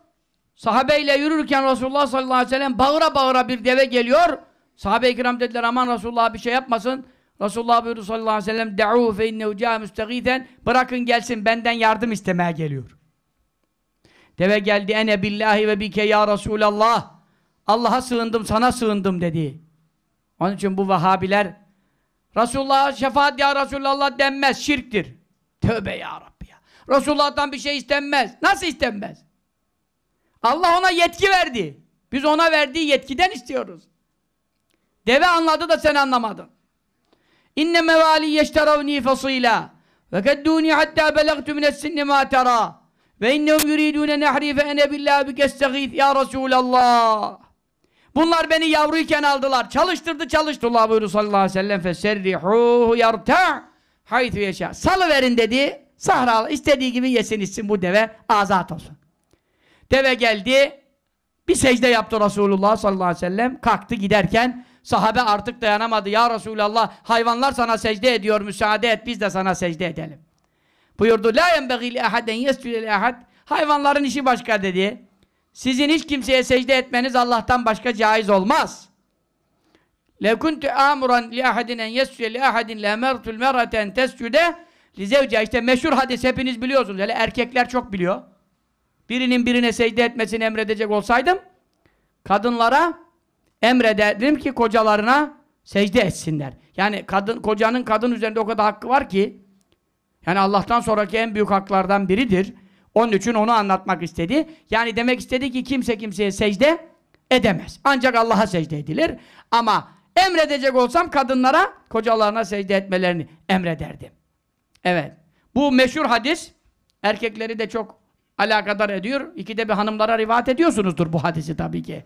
Sahabeyle yürürken Resulullah sallallahu aleyhi ve sellem bağıra bağıra bir deve geliyor. Sahabe-i kiram dediler aman Resulullah bir şey yapmasın. Resulullah buyurdu sallallahu aleyhi ve sellem de'û fe innehu câ bırakın gelsin benden yardım istemeye geliyor. Deve geldi ene billahi ve bike ya Resulallah Allah'a sığındım sana sığındım dedi. Onun için bu Vahabiler Resulullah'a şefaat ya Resulallah denmez şirktir. Tövbe ya Rabbi ya. Resulullah'tan bir şey istenmez. Nasıl istenmez? Allah ona yetki verdi. Biz ona verdiği yetkiden istiyoruz. Deve anladı da sen anlamadın. İnne mevali yeşteravni fasila ve kedduni hatta belagtu min sinni ma tera ve innehum yuridune nehri fe ene billahi bikesteğith ya Resulallah. Bunlar beni yavruyken aldılar. Çalıştırdı çalıştı. Allah buyuruyor sallallahu aleyhi ve sellem feserrihuhu yarta' haytü yaşa. Salıverin dedi. Sahra istediği gibi yesin içsin bu deve azat olsun. Deve geldi. Bir secde yaptı Resulullah sallallahu aleyhi ve sellem. Kalktı giderken sahabe artık dayanamadı. Ya Resulallah hayvanlar sana secde ediyor. Müsaade et biz de sana secde edelim. Buyurdu. La yenbegil ehaden yescudel ahad. Hayvanların işi başka dedi. Sizin hiç kimseye secde etmeniz Allah'tan başka caiz olmaz. لَوْ كُنْتُ اَمُرًا لِأَحَدٍ اَنْ يَسْجُدَ لِأَحَدٍ لَاَمَرْتُ الْمَرَةً تَسْجُدَ لِزَوْجَا İşte meşhur hadis hepiniz biliyorsunuz. Hele erkekler çok biliyor birinin birine secde etmesini emredecek olsaydım kadınlara emrederdim ki kocalarına secde etsinler. Yani kadın kocanın kadın üzerinde o kadar hakkı var ki yani Allah'tan sonraki en büyük haklardan biridir. Onun için onu anlatmak istedi. Yani demek istedi ki kimse kimseye secde edemez. Ancak Allah'a secde edilir. Ama emredecek olsam kadınlara kocalarına secde etmelerini emrederdim. Evet. Bu meşhur hadis erkekleri de çok alakadar ediyor. İkide bir hanımlara rivat ediyorsunuzdur bu hadisi tabii ki.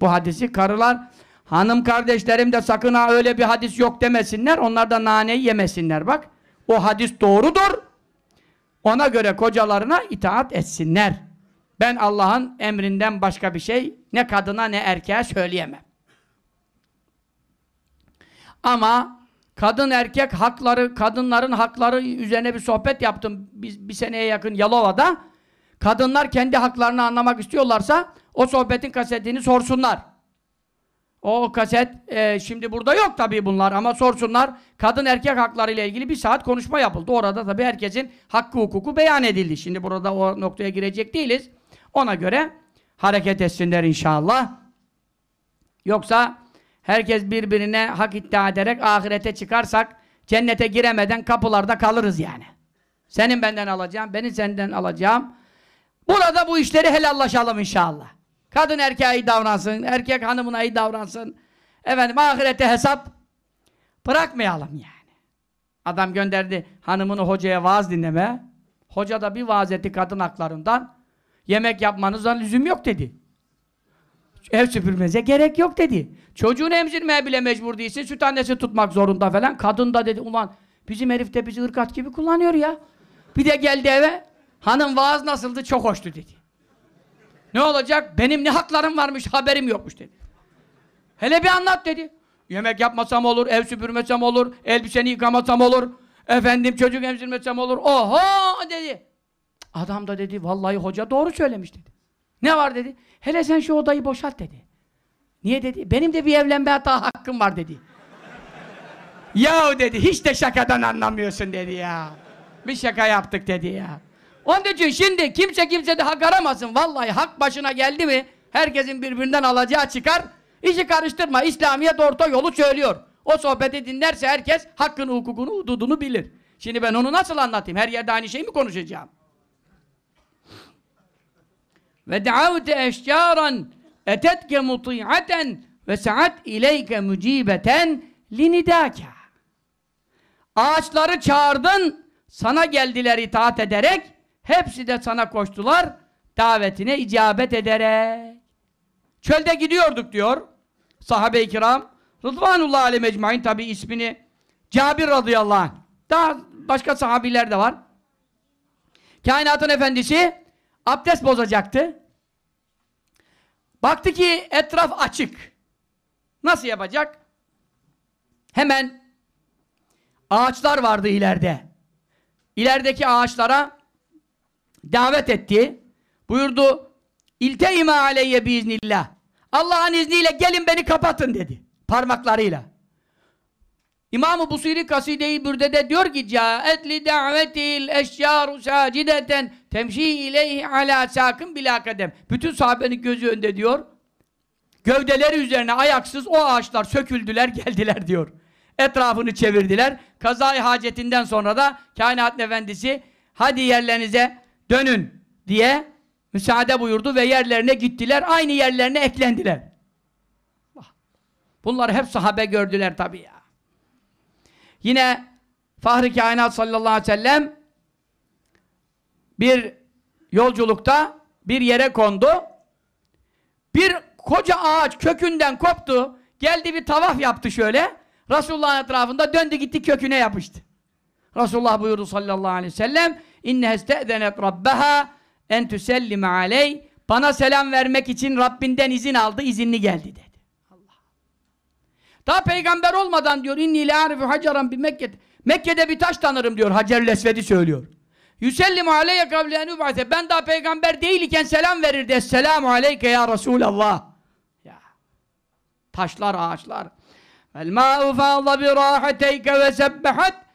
Bu hadisi karılar hanım kardeşlerim de sakın ha öyle bir hadis yok demesinler. Onlar da naneyi yemesinler bak. O hadis doğrudur. Ona göre kocalarına itaat etsinler. Ben Allah'ın emrinden başka bir şey ne kadına ne erkeğe söyleyemem. Ama kadın erkek hakları, kadınların hakları üzerine bir sohbet yaptım biz bir seneye yakın Yalova'da. Kadınlar kendi haklarını anlamak istiyorlarsa o sohbetin kasetini sorsunlar. O kaset e, şimdi burada yok tabii bunlar ama sorsunlar. Kadın erkek hakları ile ilgili bir saat konuşma yapıldı. Orada tabii herkesin hakkı hukuku beyan edildi. Şimdi burada o noktaya girecek değiliz. Ona göre hareket etsinler inşallah. Yoksa herkes birbirine hak iddia ederek ahirete çıkarsak cennete giremeden kapılarda kalırız yani. Senin benden alacağım, beni senden alacağım. Burada bu işleri helallaşalım inşallah. Kadın erkeğe iyi davransın, erkek hanımına iyi davransın. Efendim ahirete hesap bırakmayalım yani. Adam gönderdi hanımını hocaya vaaz dinleme. Hoca da bir vaaz etti kadın haklarından. Yemek yapmanızdan lüzum yok dedi. Ev süpürmeze gerek yok dedi. Çocuğunu emzirmeye bile mecbur değilsin. Süt annesi tutmak zorunda falan. Kadın da dedi ulan bizim herif de bizi ırkat gibi kullanıyor ya. Bir de geldi eve Hanım vaaz nasıldı? Çok hoştu dedi. Ne olacak? Benim ne haklarım varmış haberim yokmuş dedi. Hele bir anlat dedi. Yemek yapmasam olur, ev süpürmesem olur, elbiseni yıkamasam olur, efendim çocuk emzirmesem olur. Oho dedi. Adam da dedi vallahi hoca doğru söylemiş dedi. Ne var dedi? Hele sen şu odayı boşalt dedi. Niye dedi? Benim de bir evlenme daha hakkım var dedi. Yahu dedi hiç de şakadan anlamıyorsun dedi ya. Bir şaka yaptık dedi ya. Onun için şimdi kimse kimse de hak aramasın. Vallahi hak başına geldi mi herkesin birbirinden alacağı çıkar. İşi karıştırma. İslamiyet orta yolu söylüyor. O sohbeti dinlerse herkes hakkını, hukukunu, hududunu bilir. Şimdi ben onu nasıl anlatayım? Her yerde aynı şey mi konuşacağım? Ve daavte eşyaran etetke muti'aten ve saat ileyke mücibeten linidâke. Ağaçları çağırdın, sana geldiler itaat ederek Hepsi de sana koştular davetine icabet ederek. Çölde gidiyorduk diyor sahabe-i kiram. Rıdvanullah alem ecmain tabi ismini Cabir radıyallahu anh. Daha başka sahabiler de var. Kainatın efendisi abdest bozacaktı. Baktı ki etraf açık. Nasıl yapacak? Hemen ağaçlar vardı ileride. İlerideki ağaçlara davet etti. Buyurdu ima aleyye biiznillah. Allah'ın izniyle gelin beni kapatın dedi. Parmaklarıyla. İmam-ı Busiri Kaside-i Bürde'de diyor ki etli davetil eşyâru sâcideten temşî ileyhi alâ sâkın bilâ kadem. Bütün sahabenin gözü önünde diyor. Gövdeleri üzerine ayaksız o ağaçlar söküldüler geldiler diyor. Etrafını çevirdiler. Kazay hacetinden sonra da kainat efendisi hadi yerlerinize dönün diye müsaade buyurdu ve yerlerine gittiler. Aynı yerlerine eklendiler. Bunları hep sahabe gördüler tabii ya. Yine Fahri Kainat sallallahu aleyhi ve sellem bir yolculukta bir yere kondu. Bir koca ağaç kökünden koptu. Geldi bir tavaf yaptı şöyle. Resulullah'ın etrafında döndü gitti köküne yapıştı. Resulullah buyurdu sallallahu aleyhi ve sellem inne estezenet rabbaha en tüsellime aleyh bana selam vermek için Rabbinden izin aldı, izinli geldi dedi. Allah. Daha peygamber olmadan diyor inni le'arifu hacaran bi Mekke. Mekke'de bir taş tanırım diyor Hacerül Esved'i söylüyor. Yüsellimu aleyye kavle en Ben daha peygamber değil iken selam verirdi. Esselamu aleyke ya Resulallah. Ya. Taşlar, ağaçlar. Vel ma'u fâzâ bi râheteyke ve sebbehat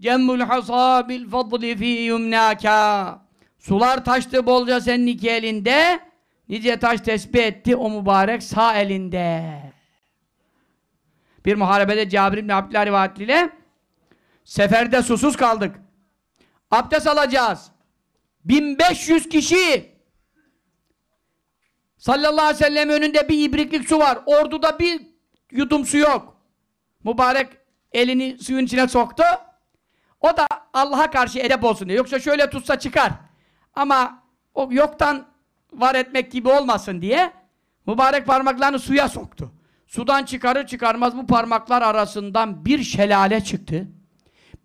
Cemmül hasa bil fadli fi yumnaka. Sular taştı bolca senin iki elinde. Nice taş tesbih etti o mübarek sağ elinde. Bir muharebede Cabir İbni Abdillah rivayetiyle seferde susuz kaldık. Abdest alacağız. 1500 kişi sallallahu aleyhi ve sellem önünde bir ibriklik su var. Orduda bir yudum su yok. Mübarek elini suyun içine soktu. O da Allah'a karşı edep olsun diye. Yoksa şöyle tutsa çıkar. Ama o yoktan var etmek gibi olmasın diye mübarek parmaklarını suya soktu. Sudan çıkarır çıkarmaz bu parmaklar arasından bir şelale çıktı.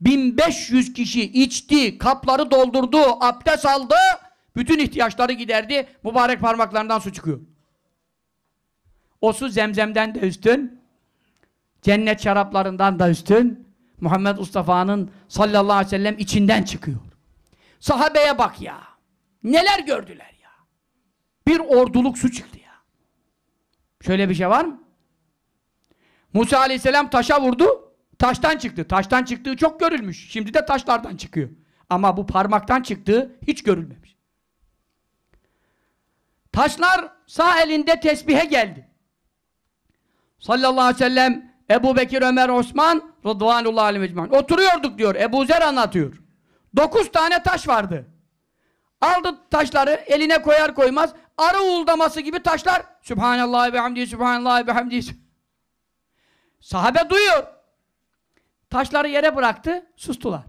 1500 kişi içti, kapları doldurdu, abdest aldı, bütün ihtiyaçları giderdi, mübarek parmaklarından su çıkıyor. O su zemzemden de üstün, cennet şaraplarından da üstün, Muhammed Mustafa'nın sallallahu aleyhi ve sellem içinden çıkıyor. Sahabeye bak ya. Neler gördüler ya. Bir orduluk su çıktı ya. Şöyle bir şey var mı? Musa aleyhisselam taşa vurdu. Taştan çıktı. Taştan çıktığı çok görülmüş. Şimdi de taşlardan çıkıyor. Ama bu parmaktan çıktığı hiç görülmemiş. Taşlar sağ elinde tesbihe geldi. Sallallahu aleyhi ve sellem Ebu Bekir, Ömer, Osman Rıdvanullah Ali Mecman. Oturuyorduk diyor. Ebu Zer anlatıyor. Dokuz tane taş vardı. Aldı taşları eline koyar koymaz arı uğuldaması gibi taşlar Sübhanallah ve hamdi, Sübhanallah ve hamdi. Sahabe duyuyor. Taşları yere bıraktı, sustular.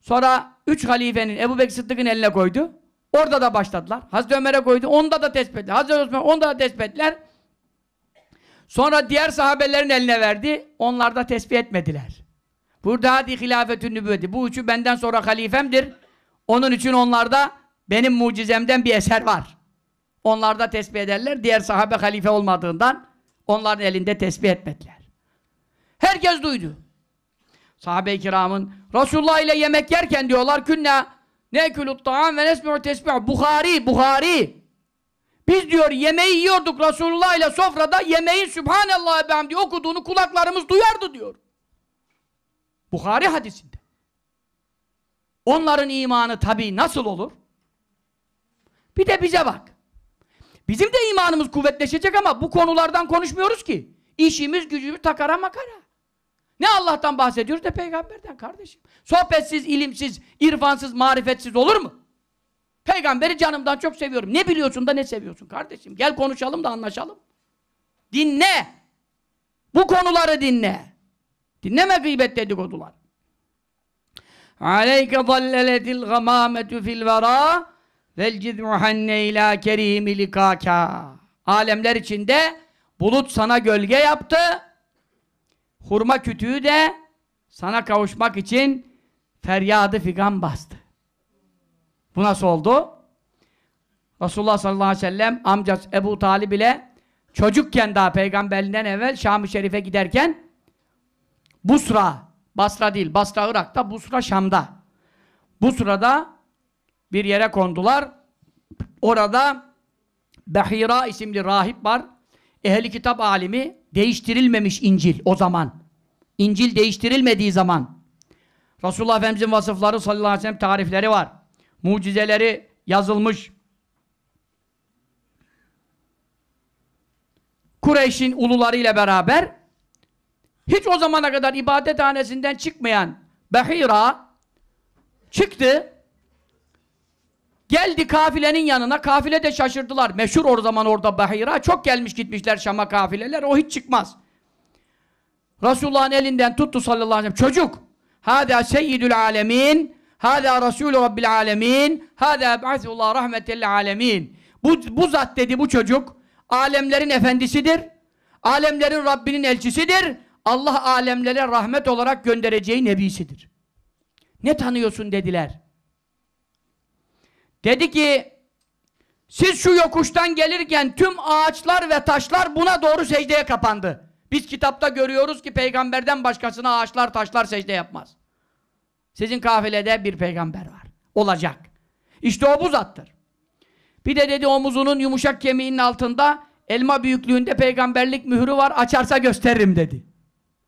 Sonra üç halifenin, Ebu Bekir Sıddık'ın eline koydu. Orada da başladılar. Hazreti Ömer'e koydu, onda da tespitler. Hazreti Osman, onda da tespitler. Sonra diğer sahabelerin eline verdi. Onlar da tesbih etmediler. Burada hadi hilafetün nübüvveti. Bu üçü benden sonra halifemdir. Onun için onlarda benim mucizemden bir eser var. Onlarda tesbih ederler. Diğer sahabe halife olmadığından onların elinde tesbih etmediler. Herkes duydu. Sahabe-i kiramın Resulullah ile yemek yerken diyorlar künne nekülü't ta'am ve nesmi'u tesbih. Bukhari, Bukhari. Biz diyor yemeği yiyorduk Resulullah ile sofrada yemeğin Sübhanallah ebem diye okuduğunu kulaklarımız duyardı diyor. Bukhari hadisinde. Onların imanı tabii nasıl olur? Bir de bize bak. Bizim de imanımız kuvvetleşecek ama bu konulardan konuşmuyoruz ki. İşimiz gücümüz takara makara. Ne Allah'tan bahsediyoruz de peygamberden kardeşim. Sohbetsiz, ilimsiz, irfansız, marifetsiz olur mu? Peygamberi canımdan çok seviyorum. Ne biliyorsun da ne seviyorsun kardeşim? Gel konuşalım da anlaşalım. Dinle. Bu konuları dinle. Dinleme gıybet dedikodular. Aleyke dalleletil gamametu fil vera vel cidruhanne ila kerimi likaka. Alemler içinde bulut sana gölge yaptı. Hurma kütüğü de sana kavuşmak için feryadı figan bastı. Bu nasıl oldu? Resulullah sallallahu aleyhi ve sellem amcası Ebu Talib ile çocukken daha peygamberinden evvel Şam-ı Şerif'e giderken Busra, Basra değil, Basra Irak'ta, Busra Şam'da. Busra'da bir yere kondular. Orada Behira isimli rahip var. Ehli kitap alimi değiştirilmemiş İncil o zaman. İncil değiştirilmediği zaman. Resulullah Efendimizin vasıfları sallallahu aleyhi ve sellem tarifleri var mucizeleri yazılmış. Kureyş'in ulularıyla beraber hiç o zamana kadar ibadethanesinden çıkmayan Behira çıktı. Geldi kafilenin yanına. Kafile de şaşırdılar. Meşhur o zaman orada Bahira. Çok gelmiş gitmişler Şam'a kafileler. O hiç çıkmaz. Resulullah'ın elinden tuttu sallallahu aleyhi ve sellem. Çocuk. Hâdâ seyyidül alemin Hâdâ Rasûlü Rabbil Alemin. Hâdâ eb'azullah rahmetel alemin. Bu, bu zat dedi bu çocuk. Alemlerin efendisidir. Alemlerin Rabbinin elçisidir. Allah alemlere rahmet olarak göndereceği nebisidir. Ne tanıyorsun dediler. Dedi ki siz şu yokuştan gelirken tüm ağaçlar ve taşlar buna doğru secdeye kapandı. Biz kitapta görüyoruz ki peygamberden başkasına ağaçlar taşlar secde yapmaz. Sizin kafilede bir peygamber var. Olacak. İşte o bu zattır. Bir de dedi omuzunun yumuşak kemiğinin altında elma büyüklüğünde peygamberlik mührü var. Açarsa gösteririm dedi.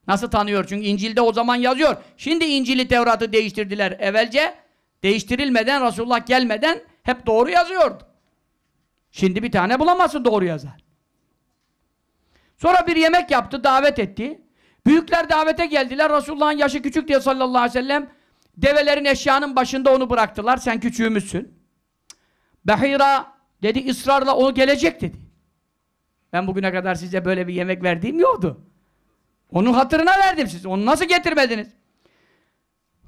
Nasıl tanıyor? Çünkü İncil'de o zaman yazıyor. Şimdi İncil'i Tevrat'ı değiştirdiler. Evvelce değiştirilmeden, Resulullah gelmeden hep doğru yazıyordu. Şimdi bir tane bulamazsın doğru yazar. Sonra bir yemek yaptı, davet etti. Büyükler davete geldiler. Resulullah'ın yaşı küçük diye sallallahu aleyhi ve sellem Develerin eşyanın başında onu bıraktılar. Sen küçüğümüzsün. Behira dedi ısrarla o gelecek dedi. Ben bugüne kadar size böyle bir yemek verdiğim yoktu. Onun hatırına verdim siz. Onu nasıl getirmediniz?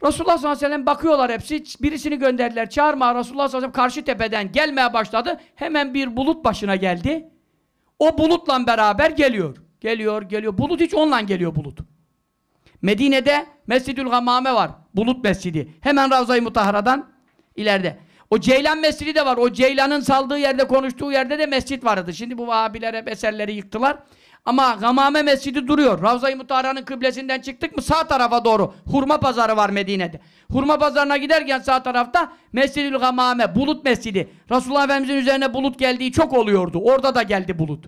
Resulullah sallallahu aleyhi ve sellem bakıyorlar hepsi. Birisini gönderdiler. Çağırma. Resulullah sallallahu aleyhi ve sellem karşı tepeden gelmeye başladı. Hemen bir bulut başına geldi. O bulutla beraber geliyor. Geliyor, geliyor. Bulut hiç onunla geliyor bulut. Medine'de Mescidül Gamame var. Bulut Mescidi. Hemen Ravza-i Mutahara'dan ileride. O Ceylan Mescidi de var. O Ceylan'ın saldığı yerde, konuştuğu yerde de mescit vardı. Şimdi bu Vahabiler eserleri yıktılar. Ama Gamame Mescidi duruyor. Ravza-i Mutahara'nın kıblesinden çıktık mı sağ tarafa doğru. Hurma pazarı var Medine'de. Hurma pazarına giderken sağ tarafta Mescidül Gamame, Bulut Mescidi. Resulullah Efendimiz'in üzerine bulut geldiği çok oluyordu. Orada da geldi bulut.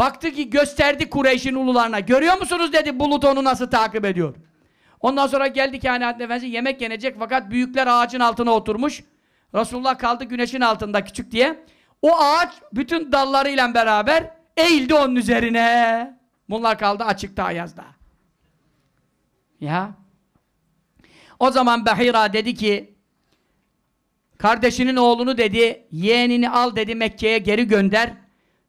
Baktı ki gösterdi Kureyş'in ulularına. Görüyor musunuz dedi bulut onu nasıl takip ediyor. Ondan sonra geldi kainatın efendisi yemek yenecek fakat büyükler ağacın altına oturmuş. Resulullah kaldı güneşin altında küçük diye. O ağaç bütün dallarıyla beraber eğildi onun üzerine. Bunlar kaldı açıkta ayazda. Ya. O zaman Behira dedi ki kardeşinin oğlunu dedi yeğenini al dedi Mekke'ye geri gönder.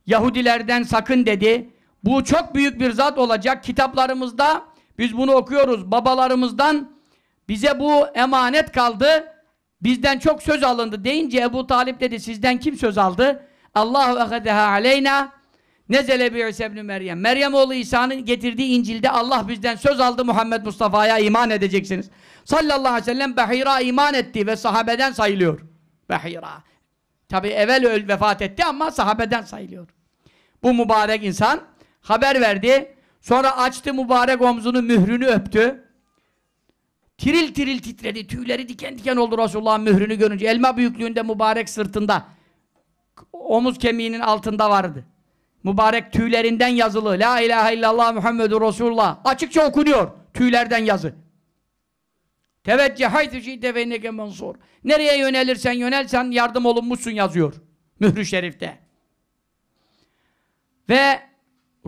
Yahudilerden sakın dedi. Bu çok büyük bir zat olacak. Kitaplarımızda biz bunu okuyoruz. Babalarımızdan bize bu emanet kaldı. Bizden çok söz alındı deyince Ebu Talip dedi sizden kim söz aldı? Allahu ehedeha aleyna nezele bi İsa ibn Meryem. Meryem oğlu İsa'nın getirdiği İncil'de Allah bizden söz aldı Muhammed Mustafa'ya iman edeceksiniz. Sallallahu aleyhi ve sellem Behira iman etti ve sahabeden sayılıyor. Behira. Tabi evvel öl vefat etti ama sahabeden sayılıyor. Bu mübarek insan haber verdi. Sonra açtı mübarek omzunu, mührünü öptü. Tiril tiril titredi. Tüyleri diken diken oldu Resulullah'ın mührünü görünce. Elma büyüklüğünde mübarek sırtında. Omuz kemiğinin altında vardı. Mübarek tüylerinden yazılı. La ilahe illallah Muhammedur Resulullah. Açıkça okunuyor. Tüylerden yazı. Tevecceh haytü şiite ve inneke mansur. Nereye yönelirsen yönelsen yardım olunmuşsun yazıyor. Mührü Şerif'te. Ve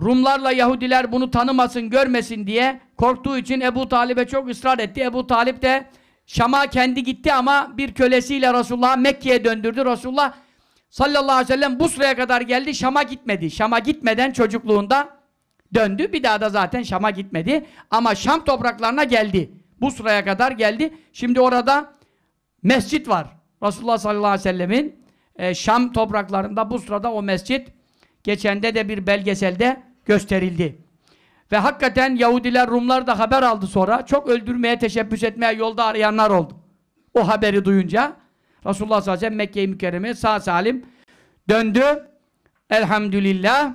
Rumlarla Yahudiler bunu tanımasın, görmesin diye korktuğu için Ebu Talib'e çok ısrar etti. Ebu Talip de Şam'a kendi gitti ama bir kölesiyle Resulullah'ı Mekke'ye döndürdü. Resulullah sallallahu aleyhi ve sellem Busra'ya kadar geldi. Şam'a gitmedi. Şam'a gitmeden çocukluğunda döndü. Bir daha da zaten Şam'a gitmedi. Ama Şam topraklarına geldi. Bu sıraya kadar geldi. Şimdi orada mescit var. Resulullah sallallahu aleyhi ve sellemin e, Şam topraklarında bu sırada o mescit geçende de bir belgeselde gösterildi. Ve hakikaten Yahudiler, Rumlar da haber aldı sonra. Çok öldürmeye, teşebbüs etmeye yolda arayanlar oldu. O haberi duyunca Resulullah sallallahu aleyhi ve sellem Mekke-i Mükerreme'ye sağ salim döndü. Elhamdülillah.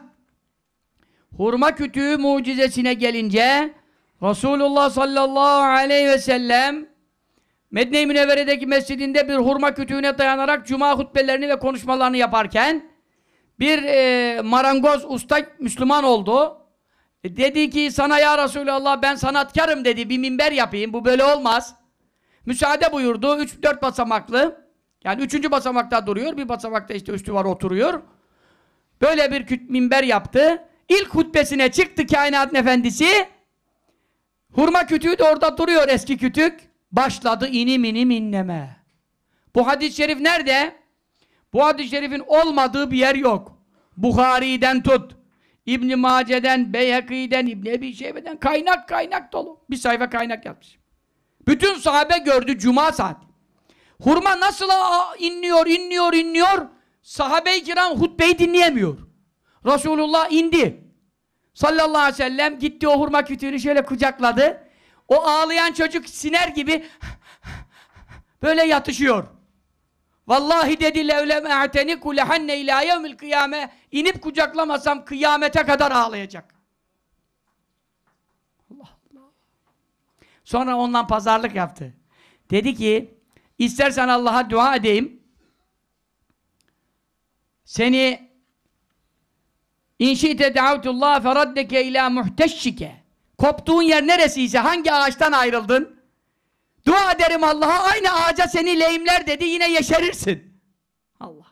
Hurma kütüğü mucizesine gelince Resulullah sallallahu aleyhi ve sellem Medine-i Münevvere'deki mescidinde bir hurma kütüğüne dayanarak cuma hutbelerini ve konuşmalarını yaparken bir e, marangoz usta Müslüman oldu. E, dedi ki sana ya Resulallah ben sanatkarım dedi bir minber yapayım bu böyle olmaz. Müsaade buyurdu. 3-4 basamaklı. Yani üçüncü basamakta duruyor. Bir basamakta işte üstü var oturuyor. Böyle bir minber yaptı. İlk hutbesine çıktı kainatın efendisi. Hurma kütüğü de orada duruyor eski kütük. Başladı inim inim inleme. Bu hadis-i şerif nerede? Bu hadis-i şerifin olmadığı bir yer yok. Bukhari'den tut. İbn-i Mace'den, Beyhekî'den, İbn-i Ebi Şeybe'den kaynak kaynak dolu. Bir sayfa kaynak yapmış. Bütün sahabe gördü cuma saat Hurma nasıl inliyor, inliyor, inliyor? Sahabe-i kiram hutbeyi dinleyemiyor. Resulullah indi sallallahu aleyhi ve sellem gitti o hurma kütüğünü şöyle kucakladı. O ağlayan çocuk siner gibi böyle yatışıyor. Vallahi dedi levleme ateniku lehenne ila yevmil kıyame inip kucaklamasam kıyamete kadar ağlayacak. Allah Allah. Sonra ondan pazarlık yaptı. Dedi ki istersen Allah'a dua edeyim. Seni İnşite deavtullah feraddeke ila muhteşşike. Koptuğun yer neresiyse hangi ağaçtan ayrıldın? Dua ederim Allah'a aynı ağaca seni lehimler dedi yine yeşerirsin. Allah.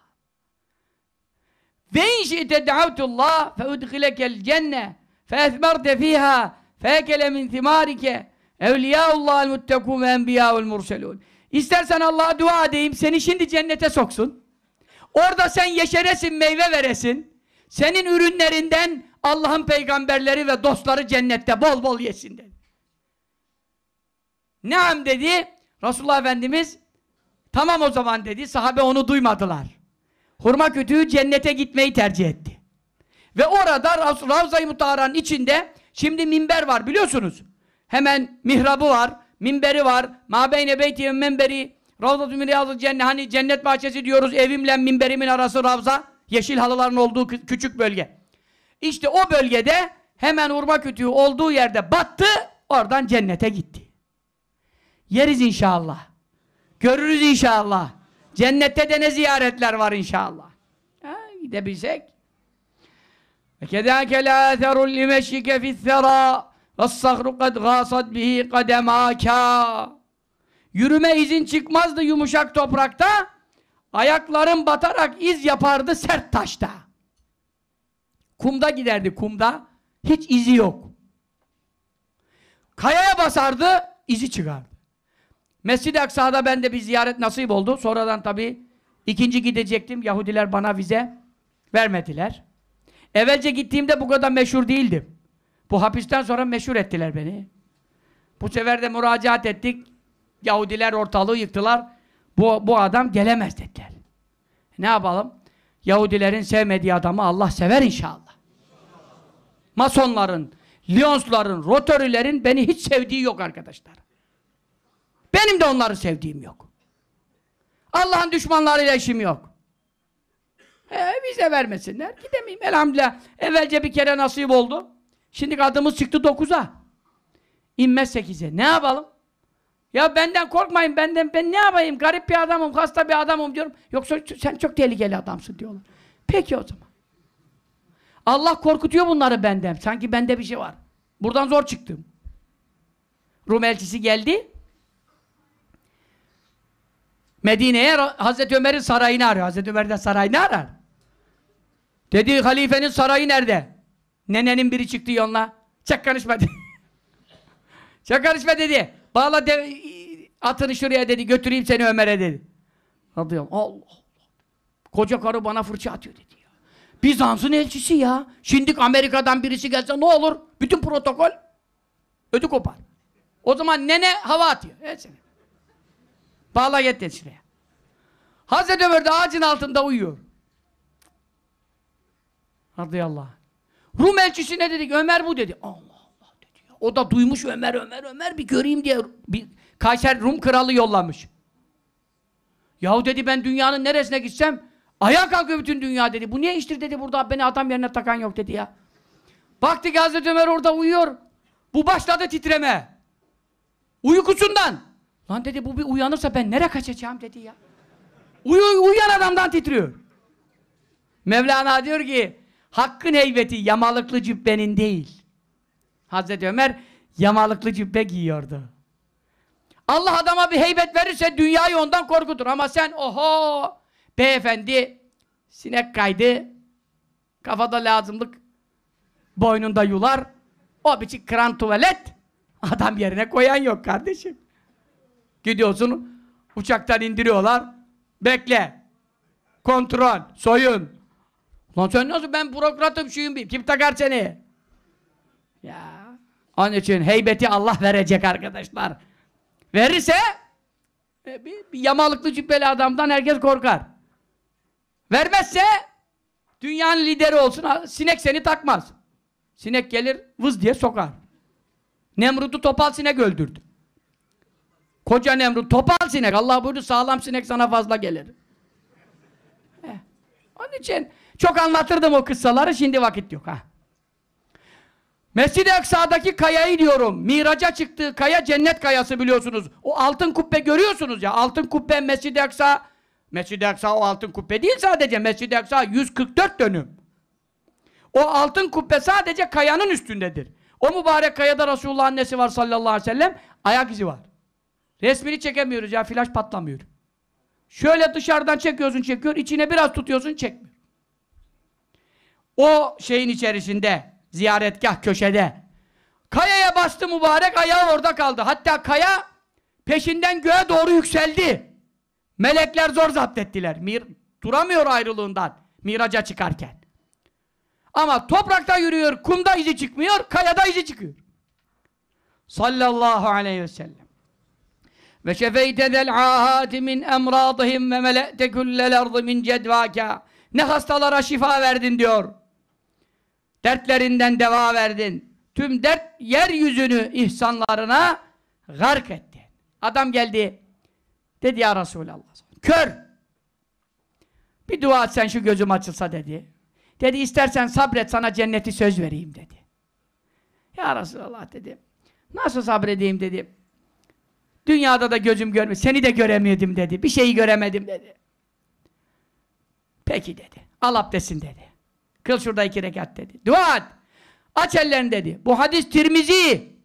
Ve inşite deavtullah feudgilekel cenne feethmerte fiha fekele min thimarike evliyaullahal muttekû ve enbiyâul murselûn. İstersen Allah'a dua edeyim seni şimdi cennete soksun. Orada sen yeşeresin, meyve veresin. Senin ürünlerinden Allah'ın peygamberleri ve dostları cennette bol bol yesin dedi. Neam dedi. Resulullah Efendimiz tamam o zaman dedi. Sahabe onu duymadılar. Hurma kütüğü cennete gitmeyi tercih etti. Ve orada Ravza-i Mutahara'nın içinde şimdi minber var biliyorsunuz. Hemen mihrabı var, minberi var. Ma beyne beyti minberi Ravza-i Cennet hani cennet bahçesi diyoruz. Evimle minberimin arası Ravza. Yeşil halıların olduğu küçük bölge. İşte o bölgede hemen hurma kütüğü olduğu yerde battı, oradan cennete gitti. Yeriz inşallah. Görürüz inşallah. Cennette de ne ziyaretler var inşallah. Ha, gidebilsek. وَكَذَاكَ لَا اَثَرُ لِمَشِّكَ فِي الثَّرَى وَالصَّخْرُ قَدْ غَاسَدْ بِهِ قَدَمَاكَا Yürüme izin çıkmazdı yumuşak toprakta. Ayaklarım batarak iz yapardı sert taşta. Kumda giderdi kumda. Hiç izi yok. Kayaya basardı, izi çıkardı. Mescid-i Aksa'da ben de bir ziyaret nasip oldu. Sonradan tabii ikinci gidecektim. Yahudiler bana vize vermediler. Evvelce gittiğimde bu kadar meşhur değildim. Bu hapisten sonra meşhur ettiler beni. Bu sefer de müracaat ettik. Yahudiler ortalığı yıktılar. Bu, bu adam gelemez dediler. Ne yapalım? Yahudilerin sevmediği adamı Allah sever inşallah. Masonların, Lyonsların, Rotary'lerin beni hiç sevdiği yok arkadaşlar. Benim de onları sevdiğim yok. Allah'ın düşmanlarıyla işim yok. Ee, bize vermesinler. Gidemeyim elhamdülillah. Evvelce bir kere nasip oldu. Şimdi adımız çıktı dokuza. İnmez sekize. Ne yapalım? Ya benden korkmayın, benden ben ne yapayım? Garip bir adamım, hasta bir adamım diyorum. Yoksa sen çok tehlikeli adamsın diyorlar. Peki o zaman. Allah korkutuyor bunları benden. Sanki bende bir şey var. Buradan zor çıktım. Rum elçisi geldi. Medine'ye Hazreti Ömer'in sarayını arıyor. Hazreti Ömer'den sarayını arar. Dedi halifenin sarayı nerede? Nenenin biri çıktı yoluna. Çak konuşma dedi. Çak karışma dedi. Bağla de, atını şuraya dedi. Götüreyim seni Ömer'e dedi. Radıyallahu Allah Allah. Koca karı bana fırça atıyor dedi. Ya. Bizans'ın elçisi ya. Şimdi Amerika'dan birisi gelse ne olur? Bütün protokol ödü kopar. O zaman nene hava atıyor. Evet Bağla get dedi şuraya. Hazreti Ömer de ağacın altında uyuyor. Radıyallahu anh. Rum elçisi ne dedik? Ömer bu dedi. Allah. O da duymuş Ömer Ömer Ömer bir göreyim diye bir Kayser Rum kralı yollamış. Yahu dedi ben dünyanın neresine gitsem ayağa kalkıyor bütün dünya dedi. Bu niye iştir dedi burada beni adam yerine takan yok dedi ya. Baktı ki Hazreti Ömer orada uyuyor. Bu başladı titreme. Uykusundan. Lan dedi bu bir uyanırsa ben nereye kaçacağım dedi ya. Uyu, uyuyan adamdan titriyor. Mevlana diyor ki hakkın heybeti yamalıklı cübbenin değil. Hazreti Ömer yamalıklı cübbe giyiyordu. Allah adama bir heybet verirse dünyayı ondan korkutur. Ama sen oho beyefendi sinek kaydı kafada lazımlık boynunda yular o biçik kran tuvalet adam yerine koyan yok kardeşim. Gidiyorsun uçaktan indiriyorlar bekle kontrol soyun. Lan sen nasıl ben bürokratım şuyum bir kim takar seni? Ya onun için heybeti Allah verecek arkadaşlar. Verirse e, bir, bir yamalıklı cübbeli adamdan herkes korkar. Vermezse dünyanın lideri olsun sinek seni takmaz. Sinek gelir vız diye sokar. Nemrut'u topal sinek öldürdü. Koca Nemrut topal sinek. Allah buyurdu sağlam sinek sana fazla gelir. Eh, onun için çok anlatırdım o kıssaları şimdi vakit yok ha. Mescid-i Aksa'daki kayayı diyorum. Miraca çıktığı kaya cennet kayası biliyorsunuz. O altın kubbe görüyorsunuz ya. Altın kubbe Mescid-i Aksa. Mescid-i Aksa o altın kubbe değil sadece. Mescid-i Aksa 144 dönüm. O altın kubbe sadece kayanın üstündedir. O mübarek kayada Resulullah annesi var sallallahu aleyhi ve sellem. Ayak izi var. Resmini çekemiyoruz ya. Flaş patlamıyor. Şöyle dışarıdan çekiyorsun çekiyor. içine biraz tutuyorsun çekmiyor. O şeyin içerisinde Ziyaretgah köşede. Kayaya bastı mübarek ayağı orada kaldı. Hatta kaya peşinden göğe doğru yükseldi. Melekler zor zapt ettiler. Mir duramıyor ayrılığından miraca çıkarken. Ama toprakta yürüyor, kumda izi çıkmıyor, kayada izi çıkıyor. Sallallahu aleyhi ve sellem. Ve şefeyte del ahati min emradihim ve mele'te kullel ardı min cedvaka. Ne hastalara şifa verdin diyor. Dertlerinden deva verdin. Tüm dert yeryüzünü ihsanlarına gark etti. Adam geldi. Dedi ya Resulallah. Kör. Bir dua et sen şu gözüm açılsa dedi. Dedi istersen sabret sana cenneti söz vereyim dedi. Ya Resulallah dedi. Nasıl sabredeyim dedi. Dünyada da gözüm görmüyor. Seni de göremedim dedi. Bir şeyi göremedim dedi. Peki dedi. Al abdestin dedi. Kıl şurada iki rekat dedi. Dua et. Aç ellerini dedi. Bu hadis Tirmizi.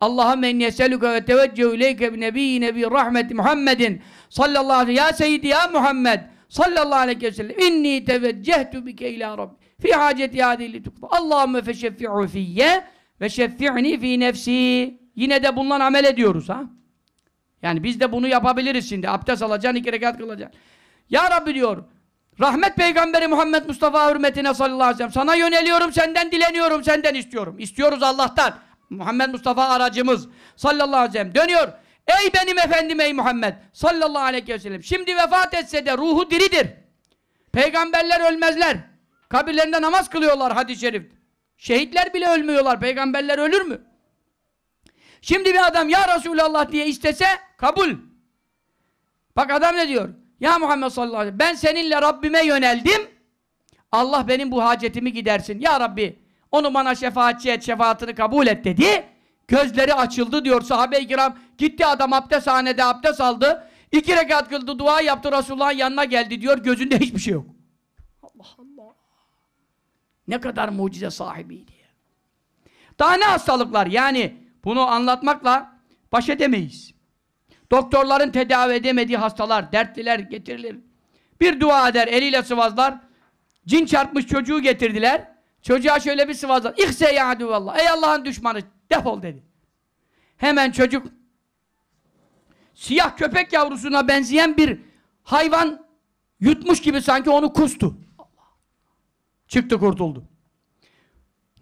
Allahümme en yeselüke ve teveccühü ileyke bi nebiyyi nebi rahmeti Muhammedin sallallahu aleyhi ya seyyidi ya Muhammed sallallahu aleyhi ve sellem inni teveccehtu bike ila Rabbi fi haceti adili tukfa Allahümme feşeffi'u fiyye ve şeffi'ni fi nefsi yine de bundan amel ediyoruz ha yani biz de bunu yapabiliriz şimdi abdest alacaksın iki rekat kılacaksın ya Rabbi diyor Rahmet peygamberi Muhammed Mustafa hürmetine sallallahu aleyhi ve sellem sana yöneliyorum, senden dileniyorum, senden istiyorum. İstiyoruz Allah'tan. Muhammed Mustafa aracımız sallallahu aleyhi ve sellem dönüyor. Ey benim efendim ey Muhammed sallallahu aleyhi ve sellem. Şimdi vefat etse de ruhu diridir. Peygamberler ölmezler. Kabirlerinde namaz kılıyorlar hadis-i şerif. Şehitler bile ölmüyorlar. Peygamberler ölür mü? Şimdi bir adam ya Resulallah diye istese kabul. Bak adam ne diyor? Ya Muhammed sallallahu aleyhi ve sellem ben seninle Rabbime yöneldim. Allah benim bu hacetimi gidersin. Ya Rabbi onu bana şefaatçi et, şefaatini kabul et dedi. Gözleri açıldı diyor sahabe-i kiram. Gitti adam abdest hanede abdest aldı. İki rekat kıldı, dua yaptı, Resulullah'ın yanına geldi diyor. Gözünde hiçbir şey yok. Allah Allah. Ne kadar mucize sahibiydi. Daha ne hastalıklar yani bunu anlatmakla baş edemeyiz. Doktorların tedavi edemediği hastalar, dertliler getirilir. Bir dua eder, eliyle sıvazlar. Cin çarpmış çocuğu getirdiler. Çocuğa şöyle bir sıvazlar. İhse ya duvallah. Ey Allah'ın düşmanı defol dedi. Hemen çocuk siyah köpek yavrusuna benzeyen bir hayvan yutmuş gibi sanki onu kustu. Çıktı kurtuldu.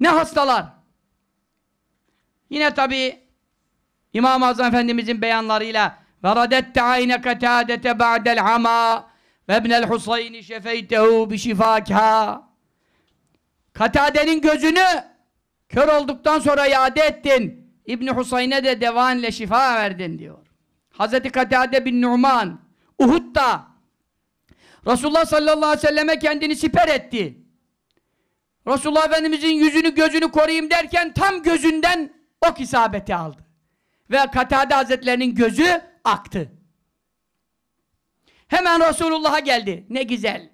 Ne hastalar? Yine tabii İmam-ı Azam Efendimizin beyanlarıyla وَرَدَتْتَ عَيْنَكَ تَادَةَ بَعْدَ الْحَمَى وَابْنَ الْحُسَيْنِ شَفَيْتَهُ بِشِفَاكَهَا Katade'nin gözünü kör olduktan sonra iade ettin. İbni Husayn'e de devanle şifa verdin diyor. Hazreti Katade bin Numan Uhud'da Resulullah sallallahu aleyhi ve selleme kendini siper etti. Resulullah Efendimizin yüzünü gözünü koruyayım derken tam gözünden ok isabeti aldı. Ve Katade Hazretlerinin gözü aktı. Hemen Resulullah'a geldi. Ne güzel.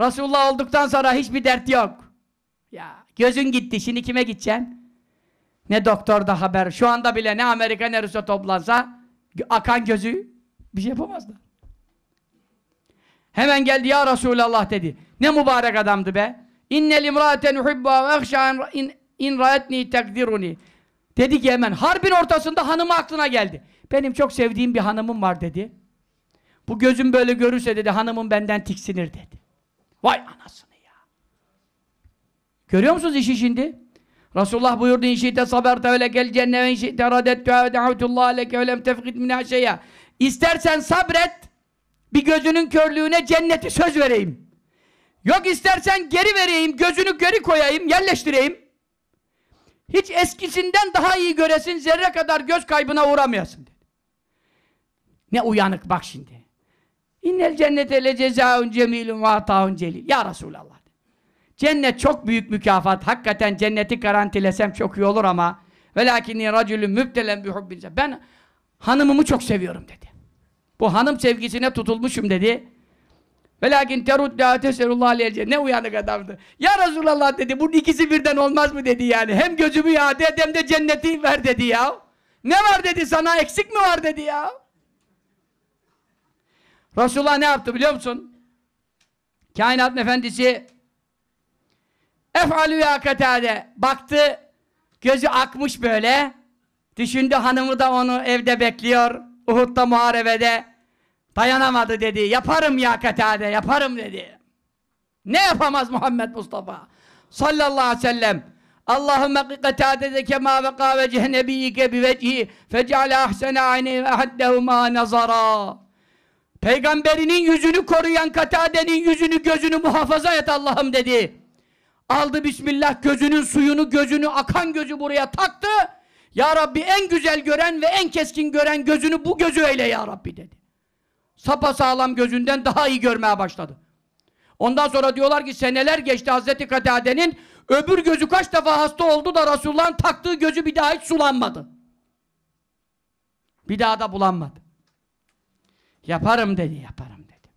Resulullah olduktan sonra hiçbir dert yok. Ya gözün gitti. Şimdi kime gideceksin? Ne doktorda haber. Şu anda bile ne Amerika ne Rusya toplansa akan gözü bir şey yapamazlar. Hemen geldi ya Resulallah dedi. Ne mübarek adamdı be. İnnel imraten uhibba ve ehşâ in Raatni Takdiruni. Dedi ki hemen harbin ortasında hanımı aklına geldi. Benim çok sevdiğim bir hanımım var dedi. Bu gözüm böyle görürse dedi hanımım benden tiksinir dedi. Vay anasını ya. Görüyor musunuz işi şimdi? Resulullah buyurdu inşite saberte öyle gel cenne ve inşite radette ve de'utullah ölem tefkid minâ şeyâ. İstersen sabret bir gözünün körlüğüne cenneti söz vereyim. Yok istersen geri vereyim, gözünü geri koyayım, yerleştireyim. Hiç eskisinden daha iyi göresin, zerre kadar göz kaybına uğramayasın dedi. Ne uyanık bak şimdi. İnnel cennete le cezaun cemilun ve ataun celil. Ya Resulallah. Cennet çok büyük mükafat. Hakikaten cenneti garantilesem çok iyi olur ama velakinni racülüm müptelen bi hubbinse. Ben hanımımı çok seviyorum dedi. Bu hanım sevgisine tutulmuşum dedi. Velakin terudda teserullah aleyhi Ne uyanık adamdı. Ya Resulallah dedi bunun ikisi birden olmaz mı dedi yani. Hem gözümü ya dedi hem de cenneti ver dedi ya. Ne var dedi sana eksik mi var dedi ya. Resulullah ne yaptı biliyor musun? Kainat efendisi Ef'alü ya katade baktı gözü akmış böyle düşündü hanımı da onu evde bekliyor Uhud'da muharebede Dayanamadı dedi. Yaparım ya katade yaparım dedi. Ne yapamaz Muhammed Mustafa? Sallallahu aleyhi ve sellem. Allahümme kıkatadede kema ve kavecih nebiyike bivecihi fecale ahsene ayni ve haddehuma nazara. Peygamberinin yüzünü koruyan katadenin yüzünü gözünü muhafaza et Allah'ım dedi. Aldı Bismillah gözünün suyunu gözünü akan gözü buraya taktı. Ya Rabbi en güzel gören ve en keskin gören gözünü bu gözü eyle Ya Rabbi dedi sapasağlam gözünden daha iyi görmeye başladı. Ondan sonra diyorlar ki seneler geçti Hazreti Katade'nin öbür gözü kaç defa hasta oldu da Resulullah'ın taktığı gözü bir daha hiç sulanmadı. Bir daha da bulanmadı. Yaparım dedi, yaparım dedi.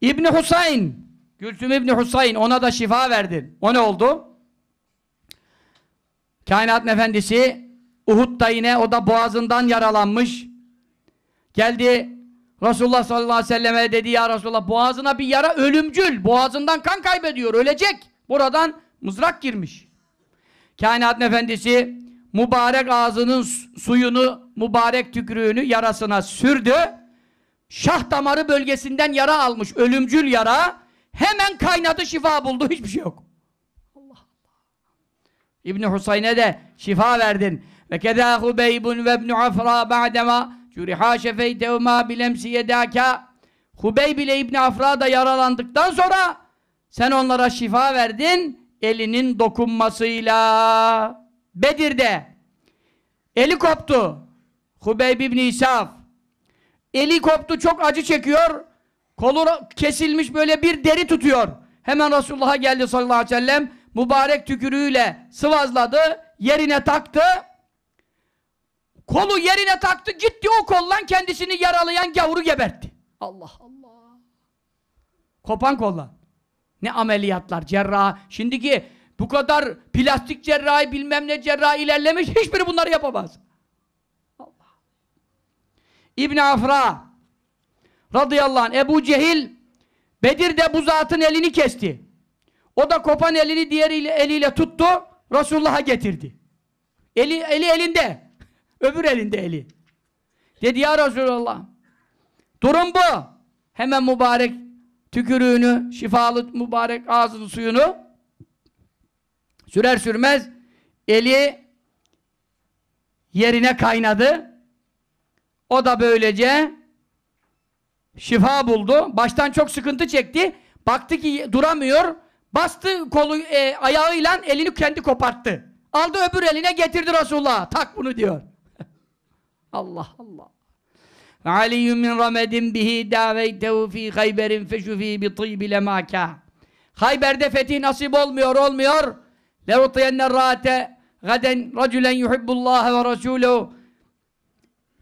İbni Husayn, Gülsüm İbni Husayn ona da şifa verdi. O ne oldu? Kainatın efendisi Uhud'da yine o da boğazından yaralanmış. Geldi Resulullah sallallahu aleyhi ve selleme dedi ya Resulullah boğazına bir yara ölümcül. Boğazından kan kaybediyor ölecek. Buradan mızrak girmiş. Kainat efendisi mübarek ağzının suyunu mübarek tükürüğünü yarasına sürdü. Şah damarı bölgesinden yara almış. Ölümcül yara. Hemen kaynadı şifa buldu. Hiçbir şey yok. İbn Husayn'e de şifa verdin. Ve kedâ Hubeybun ve İbn Afra ba'dema Cüriha şefeytevma bilemsi yedâkâ Hubey bile İbn Afra da yaralandıktan sonra sen onlara şifa verdin elinin dokunmasıyla. Bedir'de eli koptu. Hubeyb bin İsaf eli koptu çok acı çekiyor. Kolu kesilmiş böyle bir deri tutuyor. Hemen Resulullah'a geldi sallallahu aleyhi ve sellem mübarek tükürüğüyle sıvazladı, yerine taktı. Kolu yerine taktı gitti o kollan kendisini yaralayan gavuru gebertti. Allah Allah. Kopan kollan. Ne ameliyatlar cerrah. Şimdiki bu kadar plastik cerrahi bilmem ne cerrahi ilerlemiş hiçbiri bunları yapamaz. Allah. İbn Afra radıyallahu anh Ebu Cehil Bedir'de bu zatın elini kesti. O da kopan elini diğer eliyle tuttu Resulullah'a getirdi. Eli, eli elinde. Öbür elinde eli. Dedi ya Resulallah. Durum bu. Hemen mübarek tükürüğünü, şifalı mübarek ağzının suyunu sürer sürmez eli yerine kaynadı. O da böylece şifa buldu. Baştan çok sıkıntı çekti. Baktı ki duramıyor. Bastı kolu e, ayağıyla elini kendi koparttı. Aldı öbür eline getirdi Resulullah. Tak bunu diyor. Allah Allah. Ali min ramedin bihi daveytehu fi Hayberin feşufi bi tayyibi lemaka. Hayber'de fetih nasip olmuyor, olmuyor. Lerutiyenne rate gaden raculen yuhibbullah ve rasuluhu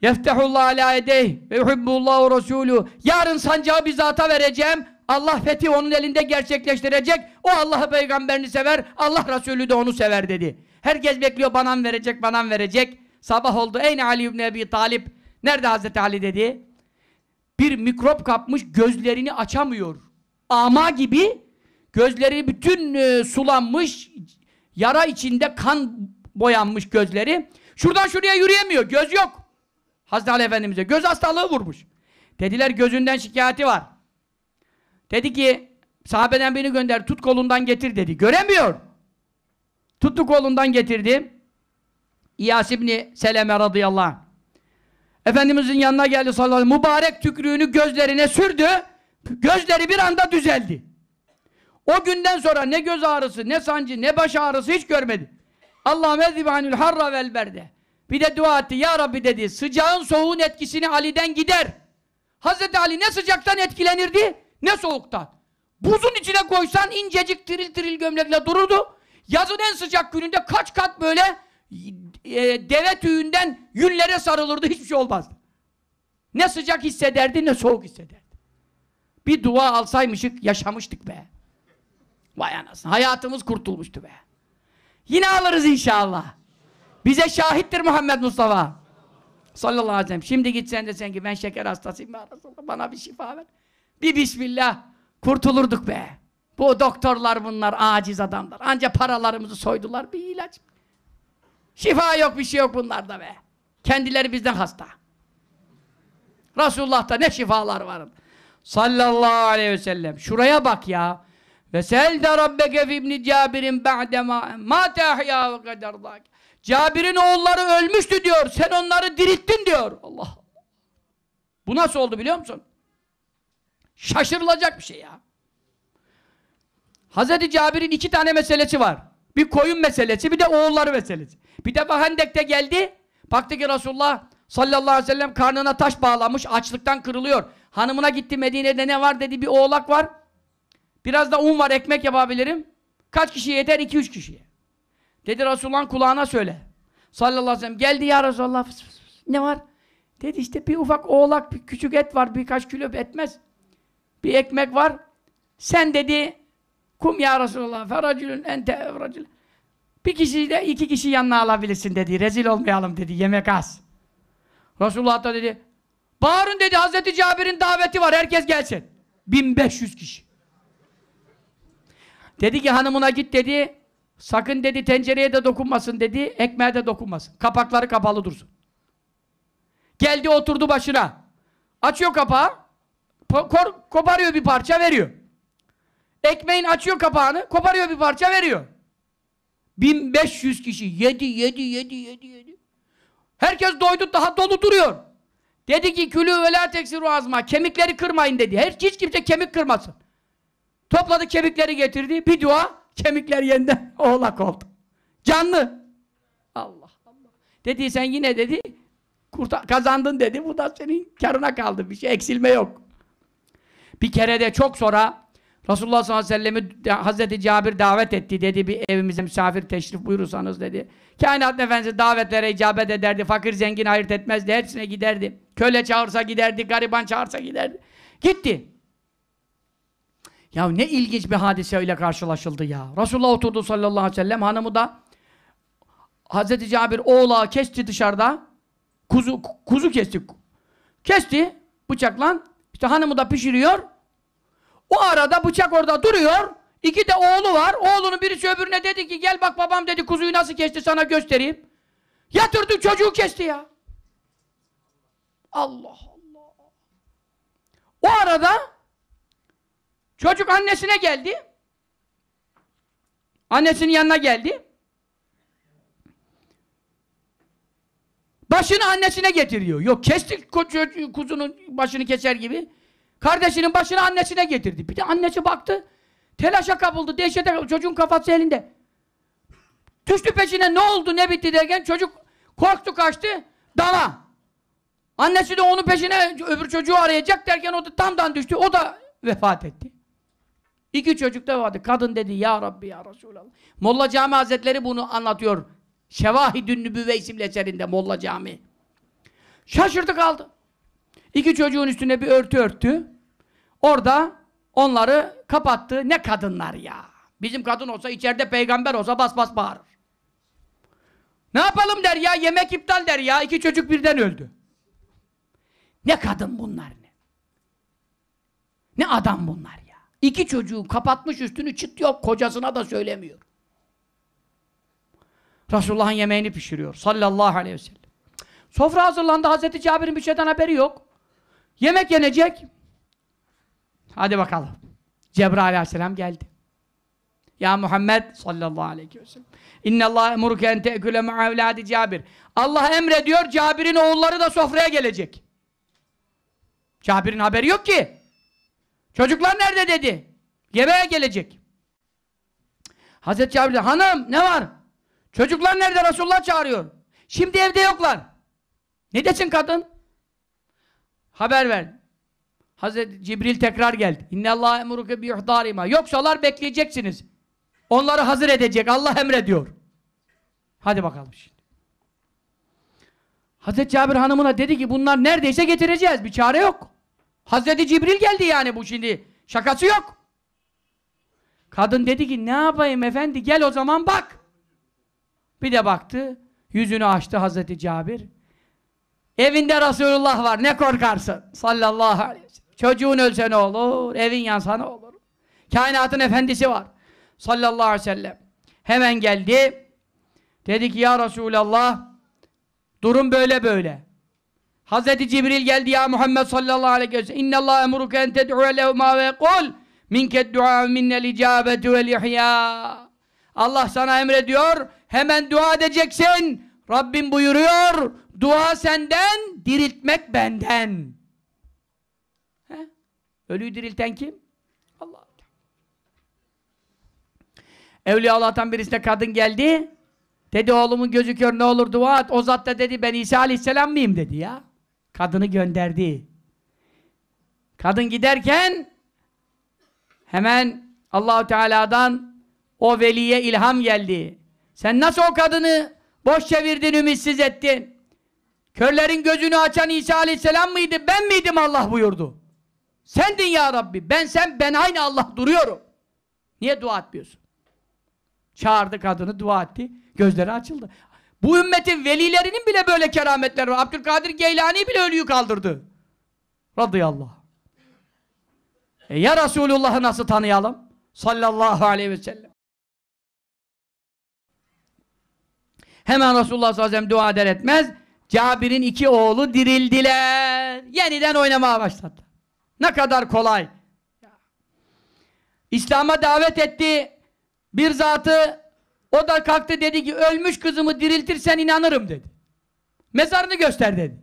yeftehullah ala edeyh ve yuhibbullah ve rasuluhu. Yarın sancağı bizata vereceğim. Allah fethi onun elinde gerçekleştirecek. O Allah'ı peygamberini sever, Allah Resulü de onu sever dedi. Herkes bekliyor bana mı verecek, bana mı verecek? Sabah oldu. Eyne Ali ibn Ebi Talip. Nerede Hazreti Ali dedi. Bir mikrop kapmış gözlerini açamıyor. Ama gibi gözleri bütün e, sulanmış. Yara içinde kan boyanmış gözleri. Şuradan şuraya yürüyemiyor. Göz yok. Hazreti Ali Efendimiz'e göz hastalığı vurmuş. Dediler gözünden şikayeti var. Dedi ki sahabeden beni gönder tut kolundan getir dedi. Göremiyor. Tuttu kolundan getirdi. İyas İbni Seleme radıyallahu anh. Efendimizin yanına geldi sallallahu aleyhi ve Mübarek tükrüğünü gözlerine sürdü. Gözleri bir anda düzeldi. O günden sonra ne göz ağrısı, ne sancı, ne baş ağrısı hiç görmedi. Allah'ım ezzibanül harra vel berde. Bir de dua etti. Ya Rabbi dedi. Sıcağın soğuğun etkisini Ali'den gider. Hazreti Ali ne sıcaktan etkilenirdi ne soğuktan. Buzun içine koysan incecik tiril tiril gömlekle dururdu. Yazın en sıcak gününde kaç kat böyle e, deve tüyünden yünlere sarılırdı hiçbir şey olmazdı. Ne sıcak hissederdi ne soğuk hissederdi. Bir dua alsaymışık yaşamıştık be. Vay anasın, Hayatımız kurtulmuştu be. Yine alırız inşallah. Bize şahittir Muhammed Mustafa. Sallallahu aleyhi ve sellem. Şimdi gitsen de sen ki ben şeker hastasıyım. Bana bir şifa ver. Bir bismillah. Kurtulurduk be. Bu doktorlar bunlar aciz adamlar. Anca paralarımızı soydular bir ilaç. Şifa yok bir şey yok bunlarda be. Kendileri bizden hasta. Resulullah'ta ne şifalar var. Sallallahu aleyhi ve sellem. Şuraya bak ya. Ve sel de rabbeke fibni Cabir'in ba'dema ma tehya ve kaderdaki. Cabir'in oğulları ölmüştü diyor. Sen onları dirilttin diyor. Allah Bu nasıl oldu biliyor musun? Şaşırılacak bir şey ya. Hazreti Cabir'in iki tane meselesi var. Bir koyun meselesi, bir de oğulları meselesi. Bir defa Hendek'te geldi, baktı ki Resulullah sallallahu aleyhi ve sellem karnına taş bağlamış, açlıktan kırılıyor. Hanımına gitti Medine'de ne var dedi, bir oğlak var. Biraz da un var, ekmek yapabilirim. Kaç kişiye yeter? 2-3 kişiye. Dedi Resulullah'ın kulağına söyle. Sallallahu aleyhi ve sellem geldi ya Resulullah. Fıs fıs fıs. Ne var? Dedi işte bir ufak oğlak, bir küçük et var, birkaç kilo etmez. Bir ekmek var. Sen dedi Kum ya Resulallah feracülün ente racül. Bir kişiyi de iki kişi yanına alabilirsin dedi. Rezil olmayalım dedi. Yemek az. Resulullah da dedi bağırın dedi Hazreti Cabir'in daveti var. Herkes gelsin. 1500 kişi. Dedi ki hanımına git dedi. Sakın dedi tencereye de dokunmasın dedi. Ekmeğe de dokunmasın. Kapakları kapalı dursun. Geldi oturdu başına. Açıyor kapağı. Ko koparıyor bir parça veriyor. Ekmeğin açıyor kapağını, koparıyor bir parça veriyor. 1500 kişi yedi, yedi, yedi, yedi, yedi. Herkes doydu, daha dolu duruyor. Dedi ki külü ve la azma, kemikleri kırmayın dedi. Her, hiç kimse kemik kırmasın. Topladı kemikleri getirdi, bir dua, kemikler yeniden oğlak oldu. Canlı. Allah Allah. Dedi sen yine dedi, kurta kazandın dedi, bu da senin karına kaldı bir şey, eksilme yok. Bir kere de çok sonra Resulullah sallallahu aleyhi ve sellem'i Hazreti Cabir davet etti dedi bir evimize misafir teşrif buyurursanız dedi. Kainat Efendisi davetlere icabet ederdi. Fakir zengin ayırt etmezdi. Hepsine giderdi. Köle çağırsa giderdi. Gariban çağırsa giderdi. Gitti. Ya ne ilginç bir ile karşılaşıldı ya. Resulullah oturdu sallallahu aleyhi ve sellem. Hanımı da Hazreti Cabir oğlağı kesti dışarıda. Kuzu, kuzu kesti. Kesti bıçakla. İşte hanımı da pişiriyor. O arada bıçak orada duruyor. İki de oğlu var. Oğlunun birisi öbürüne dedi ki gel bak babam dedi kuzuyu nasıl kesti sana göstereyim. Yatırdı çocuğu kesti ya. Allah Allah. O arada çocuk annesine geldi. Annesinin yanına geldi. Başını annesine getiriyor. Yok kesti kuzunun başını keser gibi. Kardeşinin başını annesine getirdi. Bir de annesi baktı. Telaşa kapıldı. Dehşete kapıldı. Çocuğun kafası elinde. Düştü peşine ne oldu ne bitti derken çocuk korktu kaçtı. Dana. Annesi de onun peşine öbür çocuğu arayacak derken o da tamdan düştü. O da vefat etti. İki çocuk da vardı. Kadın dedi ya Rabbi ya Resulallah. Molla Cami Hazretleri bunu anlatıyor. Şevahidün Nübüve isimli eserinde Molla Cami. Şaşırdı kaldı. İki çocuğun üstüne bir örtü örttü. Orada onları kapattı. Ne kadınlar ya. Bizim kadın olsa içeride peygamber olsa bas bas bağırır. Ne yapalım der ya. Yemek iptal der ya. İki çocuk birden öldü. Ne kadın bunlar ne. Ne adam bunlar ya. İki çocuğu kapatmış üstünü çıt yok. Kocasına da söylemiyor. Resulullah'ın yemeğini pişiriyor. Sallallahu aleyhi ve sellem. Sofra hazırlandı. Hazreti Cabir'in bir şeyden haberi yok. Yemek yenecek. Hadi bakalım. Cebrail aleyhisselam geldi. Ya Muhammed sallallahu aleyhi ve sellem. İnne Allah emuruke en te'küle mu'evlâdi Cabir. Allah emrediyor Cabir'in oğulları da sofraya gelecek. Cabir'in haberi yok ki. Çocuklar nerede dedi. Yemeğe gelecek. Hazreti Cabir dedi, hanım ne var? Çocuklar nerede Resulullah çağırıyor. Şimdi evde yoklar. Ne desin kadın? Haber verdi. Hazreti Cibril tekrar geldi. İnne Allah emuruke bi yuhdarima. Yoksalar bekleyeceksiniz. Onları hazır edecek. Allah emrediyor. Hadi bakalım şimdi. Hazreti Cabir hanımına dedi ki bunlar neredeyse getireceğiz. Bir çare yok. Hazreti Cibril geldi yani bu şimdi. Şakası yok. Kadın dedi ki ne yapayım efendi gel o zaman bak. Bir de baktı. Yüzünü açtı Hazreti Cabir. Evinde Resulullah var. Ne korkarsın? Sallallahu aleyhi ve sellem. Çocuğun ölse ne olur? Evin yansa ne olur? Kainatın efendisi var. Sallallahu aleyhi ve sellem. Hemen geldi. Dedi ki ya Resulallah durum böyle böyle. Hazreti Cibril geldi ya Muhammed sallallahu aleyhi ve sellem. İnnallâhe emuruke en ted'u'e levmâ ve kul minked du'a minnel icabetu vel ihya. Allah sana emrediyor. Hemen dua edeceksin. Rabbim buyuruyor Dua senden, diriltmek benden. He? Ölüyü dirilten kim? Allah. Evliya Allah'tan birisine kadın geldi. Dedi oğlumun gözü kör ne olur dua et. O zat da dedi ben İsa Aleyhisselam mıyım dedi ya. Kadını gönderdi. Kadın giderken hemen Allahu Teala'dan o veliye ilham geldi. Sen nasıl o kadını boş çevirdin, ümitsiz ettin? Körlerin gözünü açan İsa aleyhisselam mıydı? Ben miydim Allah buyurdu. Sendin ya Rabbi. Ben sen, ben aynı Allah duruyorum. Niye dua etmiyorsun? Çağırdı kadını, dua etti. Gözleri açıldı. Bu ümmetin velilerinin bile böyle kerametleri var. Abdülkadir Geylani bile ölüyü kaldırdı. Radıyallahu. E ya Resulullah'ı nasıl tanıyalım? Sallallahu aleyhi ve sellem. Hemen Resulullah sallallahu aleyhi ve sellem dua eder etmez Cabir'in iki oğlu dirildiler. Yeniden oynamaya başladı. Ne kadar kolay. İslam'a davet etti. Bir zatı o da kalktı dedi ki ölmüş kızımı diriltirsen inanırım dedi. Mezarını göster dedi.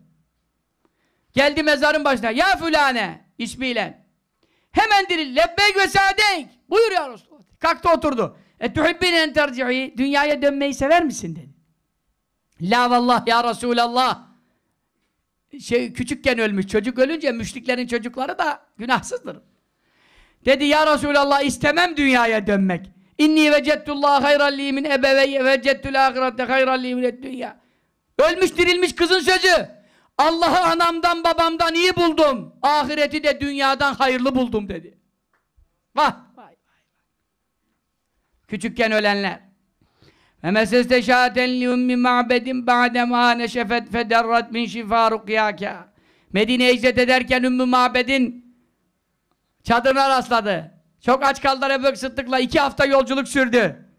Geldi mezarın başına. Ya fülane ismiyle. Hemen diril. Lebbeyk ve saadeyk. Buyur ya Resulallah. Kalktı oturdu. E tuhibbine en Dünyaya dönmeyi sever misin dedi. La vallah ya Resulallah. Şey, küçükken ölmüş. Çocuk ölünce müşriklerin çocukları da günahsızdır. Dedi ya Resulallah istemem dünyaya dönmek. İnni vecettullah hayran li min ebeveyye vecettul ahirette hayran li min dünya. Ölmüş dirilmiş kızın sözü. Allah'ı anamdan babamdan iyi buldum. Ahireti de dünyadan hayırlı buldum dedi. Vah! Küçükken ölenler. Emes esteşaden li ummi ma'bedin ba'dema neşefet federrat min şifa rukyâke. Medine'ye hicret ederken Ümmü Mabed'in çadırına rastladı. Çok aç kaldılar Ebu Sıddık'la iki hafta yolculuk sürdü.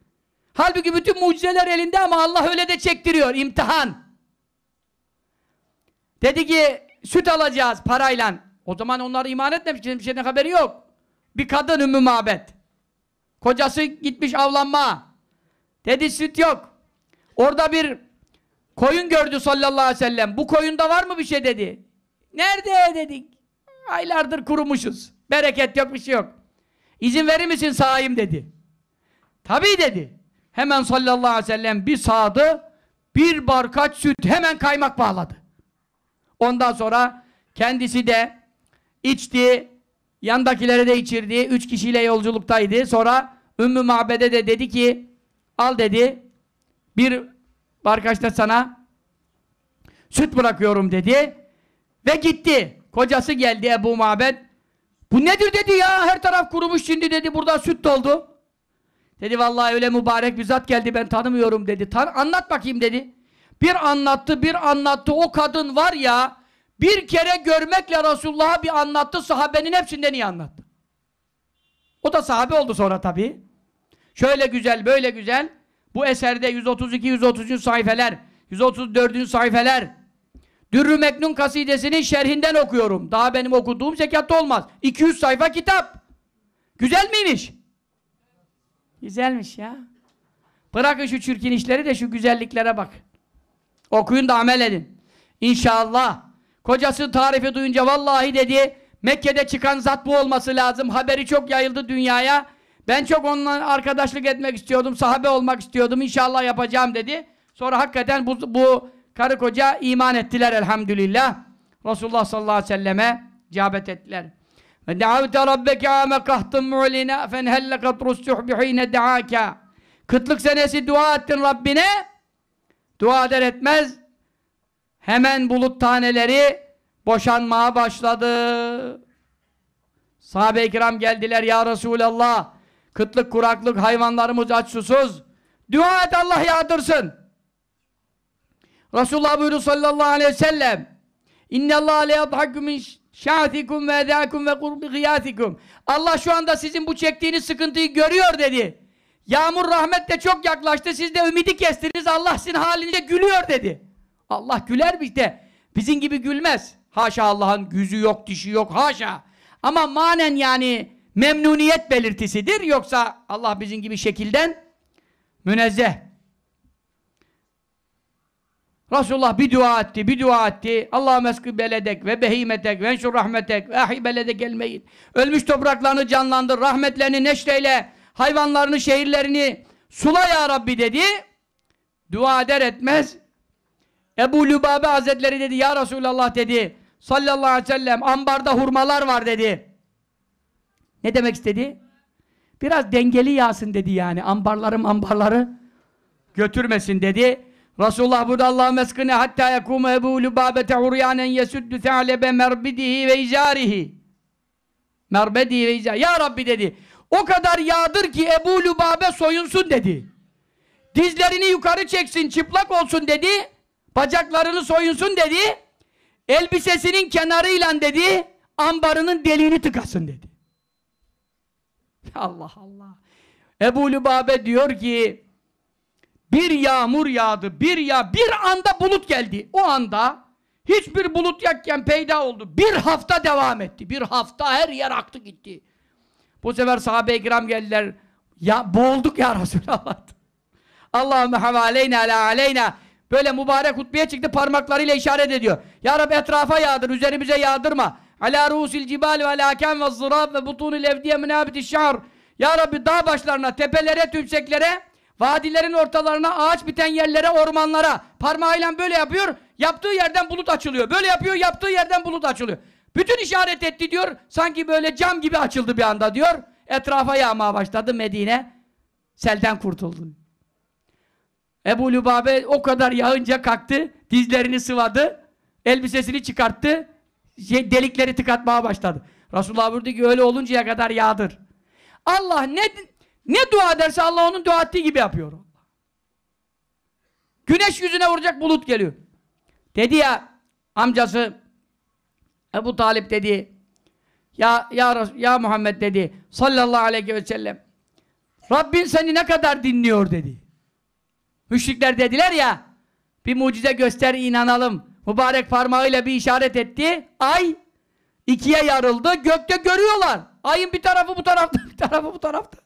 Halbuki bütün mucizeler elinde ama Allah öyle de çektiriyor. imtihan. Dedi ki süt alacağız parayla. O zaman onlar iman etmemiş. Kimsenin bir şeyden haberi yok. Bir kadın Ümmü Mabed. Kocası gitmiş avlanma. Dedi süt yok. Orada bir koyun gördü sallallahu aleyhi ve sellem. Bu koyunda var mı bir şey dedi. Nerede dedik. Aylardır kurumuşuz. Bereket yok bir şey yok. İzin verir misin sahayım dedi. Tabii dedi. Hemen sallallahu aleyhi ve sellem bir sağdı, bir barkaç süt hemen kaymak bağladı. Ondan sonra kendisi de içti, yandakilere de içirdi. Üç kişiyle yolculuktaydı. Sonra Ümmü Mabede de dedi ki Al dedi. Bir barkaç da sana süt bırakıyorum dedi. Ve gitti. Kocası geldi Ebu Mabed. Bu nedir dedi ya her taraf kurumuş şimdi dedi burada süt doldu. Dedi vallahi öyle mübarek bir zat geldi ben tanımıyorum dedi. Tan anlat bakayım dedi. Bir anlattı bir anlattı o kadın var ya bir kere görmekle Resulullah'a bir anlattı sahabenin hepsinden iyi anlattı. O da sahabe oldu sonra tabii. Şöyle güzel, böyle güzel. Bu eserde 132-133. sayfeler, 134. sayfeler. Dürrü Meknun kasidesinin şerhinden okuyorum. Daha benim okuduğum zekatta olmaz. 200 sayfa kitap. Güzel miymiş? Güzelmiş ya. Bırakın şu çirkin işleri de şu güzelliklere bak. Okuyun da amel edin. İnşallah. Kocası tarifi duyunca vallahi dedi Mekke'de çıkan zat bu olması lazım. Haberi çok yayıldı dünyaya. Ben çok onunla arkadaşlık etmek istiyordum, sahabe olmak istiyordum, inşallah yapacağım dedi. Sonra hakikaten bu, bu karı koca iman ettiler elhamdülillah. Resulullah sallallahu aleyhi ve selleme icabet ettiler. Ve da'avte rabbeke ame kahtın mu'lina fenhelle katrus suhbihine da'aka. Kıtlık senesi dua ettin Rabbine. Dua eder etmez. Hemen bulut taneleri boşanmaya başladı. Sahabe-i kiram geldiler ya Resulallah. Kıtlık, kuraklık, hayvanlarımız aç susuz. Dua et Allah yağdırsın. Resulullah buyurdu sallallahu aleyhi ve sellem İnne Allah min şatikum ve edâkum ve kurbi gıyâtikum Allah şu anda sizin bu çektiğiniz sıkıntıyı görüyor dedi. Yağmur rahmet de çok yaklaştı. Siz de ümidi kestiniz. Allah sizin halinde gülüyor dedi. Allah güler bir de. Bizim gibi gülmez. Haşa Allah'ın güzü yok, dişi yok. Haşa. Ama manen yani memnuniyet belirtisidir. Yoksa Allah bizim gibi şekilden münezzeh. Resulullah bir dua etti, bir dua etti. Allah meski beledek ve behimetek ve şu rahmetek ve ahi beledek elmeyin. Ölmüş topraklarını canlandır, rahmetlerini neşreyle, hayvanlarını, şehirlerini sula ya Rabbi dedi. Dua eder etmez. Ebu Lübabe Hazretleri dedi, ya Resulallah dedi, sallallahu aleyhi ve sellem ambarda hurmalar var dedi. Ne demek istedi? Biraz dengeli yağsın dedi yani. Ambarları ambarları götürmesin dedi. Resulullah burada Allah meskine hatta yekume ebu lübabete uryanen yesüddü te'alebe merbidihi ve icarihi. Merbedihi ve icarihi. Ya Rabbi dedi. O kadar yağdır ki Ebu Lübabe soyunsun dedi. Dizlerini yukarı çeksin, çıplak olsun dedi. Bacaklarını soyunsun dedi. Elbisesinin kenarıyla dedi, ambarının deliğini tıkasın dedi. Allah Allah. Ebu Lübabe diyor ki bir yağmur yağdı, bir ya bir anda bulut geldi. O anda hiçbir bulut yakken peyda oldu. Bir hafta devam etti. Bir hafta her yer aktı gitti. Bu sefer sahabe-i kiram geldiler. Ya boğulduk ya Resulallah. Allahümme havaleyna la aleyna. Böyle mübarek hutbeye çıktı parmaklarıyla işaret ediyor. Ya Rabbi etrafa yağdır, üzerimize yağdırma. Ala rusil cibal ve alaken ve zırab ve butunil evdiye minabiti şar. Ya Rabbi dağ başlarına, tepelere, tümseklere, vadilerin ortalarına, ağaç biten yerlere, ormanlara. Parmağıyla böyle yapıyor, yaptığı yerden bulut açılıyor. Böyle yapıyor, yaptığı yerden bulut açılıyor. Bütün işaret etti diyor, sanki böyle cam gibi açıldı bir anda diyor. Etrafa yağmaya başladı Medine. Selden kurtuldu. Ebu Lübabe o kadar yağınca kalktı, dizlerini sıvadı, elbisesini çıkarttı. Şey, delikleri tıkatmaya başladı. Resulullah buyurdu ki öyle oluncaya kadar yağdır. Allah ne ne dua ederse Allah onun dua ettiği gibi yapıyor. Güneş yüzüne vuracak bulut geliyor. Dedi ya amcası Ebu Talip dedi ya, ya, Res ya Muhammed dedi sallallahu aleyhi ve sellem Rabbin seni ne kadar dinliyor dedi. Müşrikler dediler ya bir mucize göster inanalım. Mübarek parmağıyla bir işaret etti. Ay ikiye yarıldı. Gökte görüyorlar. Ayın bir tarafı bu tarafta, bir tarafı bu tarafta.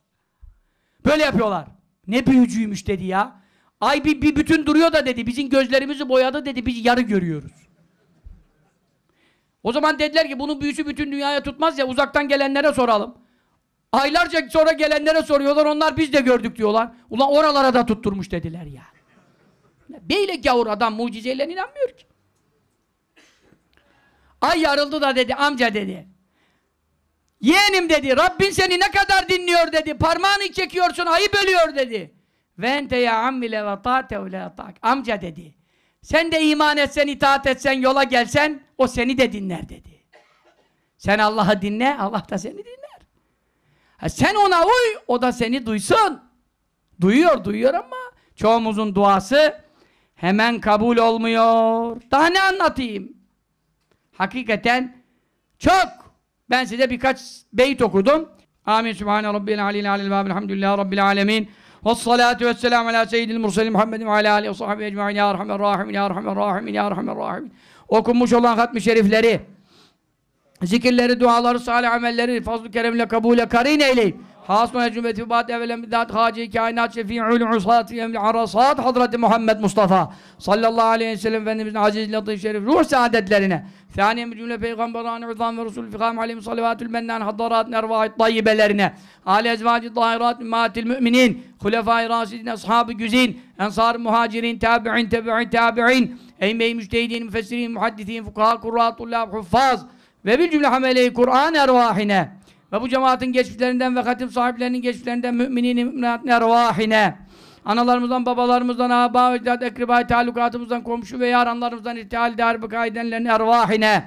Böyle yapıyorlar. Ne büyücüymüş dedi ya. Ay bir, bir bütün duruyor da dedi. Bizim gözlerimizi boyadı dedi. Biz yarı görüyoruz. O zaman dediler ki bunun büyüsü bütün dünyaya tutmaz ya uzaktan gelenlere soralım. Aylarca sonra gelenlere soruyorlar onlar biz de gördük diyorlar. Ulan oralara da tutturmuş dediler ya. Yani. Böyle gavur adam mucizeyle inanmıyor ki. Ay yarıldı da dedi amca dedi. Yeğenim dedi Rabbin seni ne kadar dinliyor dedi. Parmağını çekiyorsun ayı bölüyor dedi. vente ya ammile ve ta'tehu le Amca dedi. Sen de iman etsen, itaat etsen, yola gelsen o seni de dinler dedi. Sen Allah'ı dinle, Allah da seni dinler. Ha, sen ona uy, o da seni duysun. Duyuyor, duyuyor ama çoğumuzun duası hemen kabul olmuyor. Daha ne anlatayım? hakikaten çok. Ben size birkaç beyt okudum. Amin. Sübhane Rabbil Alil Alil Vabil Hamdülillah Rabbil Alemin. Vessalatu vesselamu ala seyyidil murselim Muhammedin ve ala alihi ve sahbihi ecma'in ya arhamer rahimin ya arhamer rahimin ya arhamer rahimin. Okunmuş olan hatmi şerifleri, zikirleri, duaları, salih amelleri fazl-ı keremle kabule karin eyleyip Hasma cümbet ibadet evvelen bidat haci kainat şefi'ül usati emri arasat Hazreti Muhammed Mustafa sallallahu aleyhi ve sellem Efendimizin aziz latif şerif ruh saadetlerine Saniye bir cümle peygamberan uzam ve resul fikam aleyhim salavatül mennan hadarat ervahit tayyibelerine Ali ezvacı dahirat ümmatil müminin Hulefai rasidin ashabı güzin ensar muhacirin tabi'in tabi'in tabi'in Eymey müçtehidin müfessirin muhaddisin fukaha kurratullah huffaz ve bir cümle hamele-i Kur'an ervahine ve bu cemaatin geçmişlerinden ve hatim sahiplerinin geçmişlerinden müminini, müminatine, ervahine analarımızdan, babalarımızdan, aba, ecdat, ekribay, talukatımızdan, komşu ve yaranlarımızdan, irtihal, darbıka edenlerin ervahine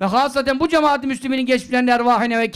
ve hasaten bu cemaat-i müslüminin geçmişlerinin ervahine ve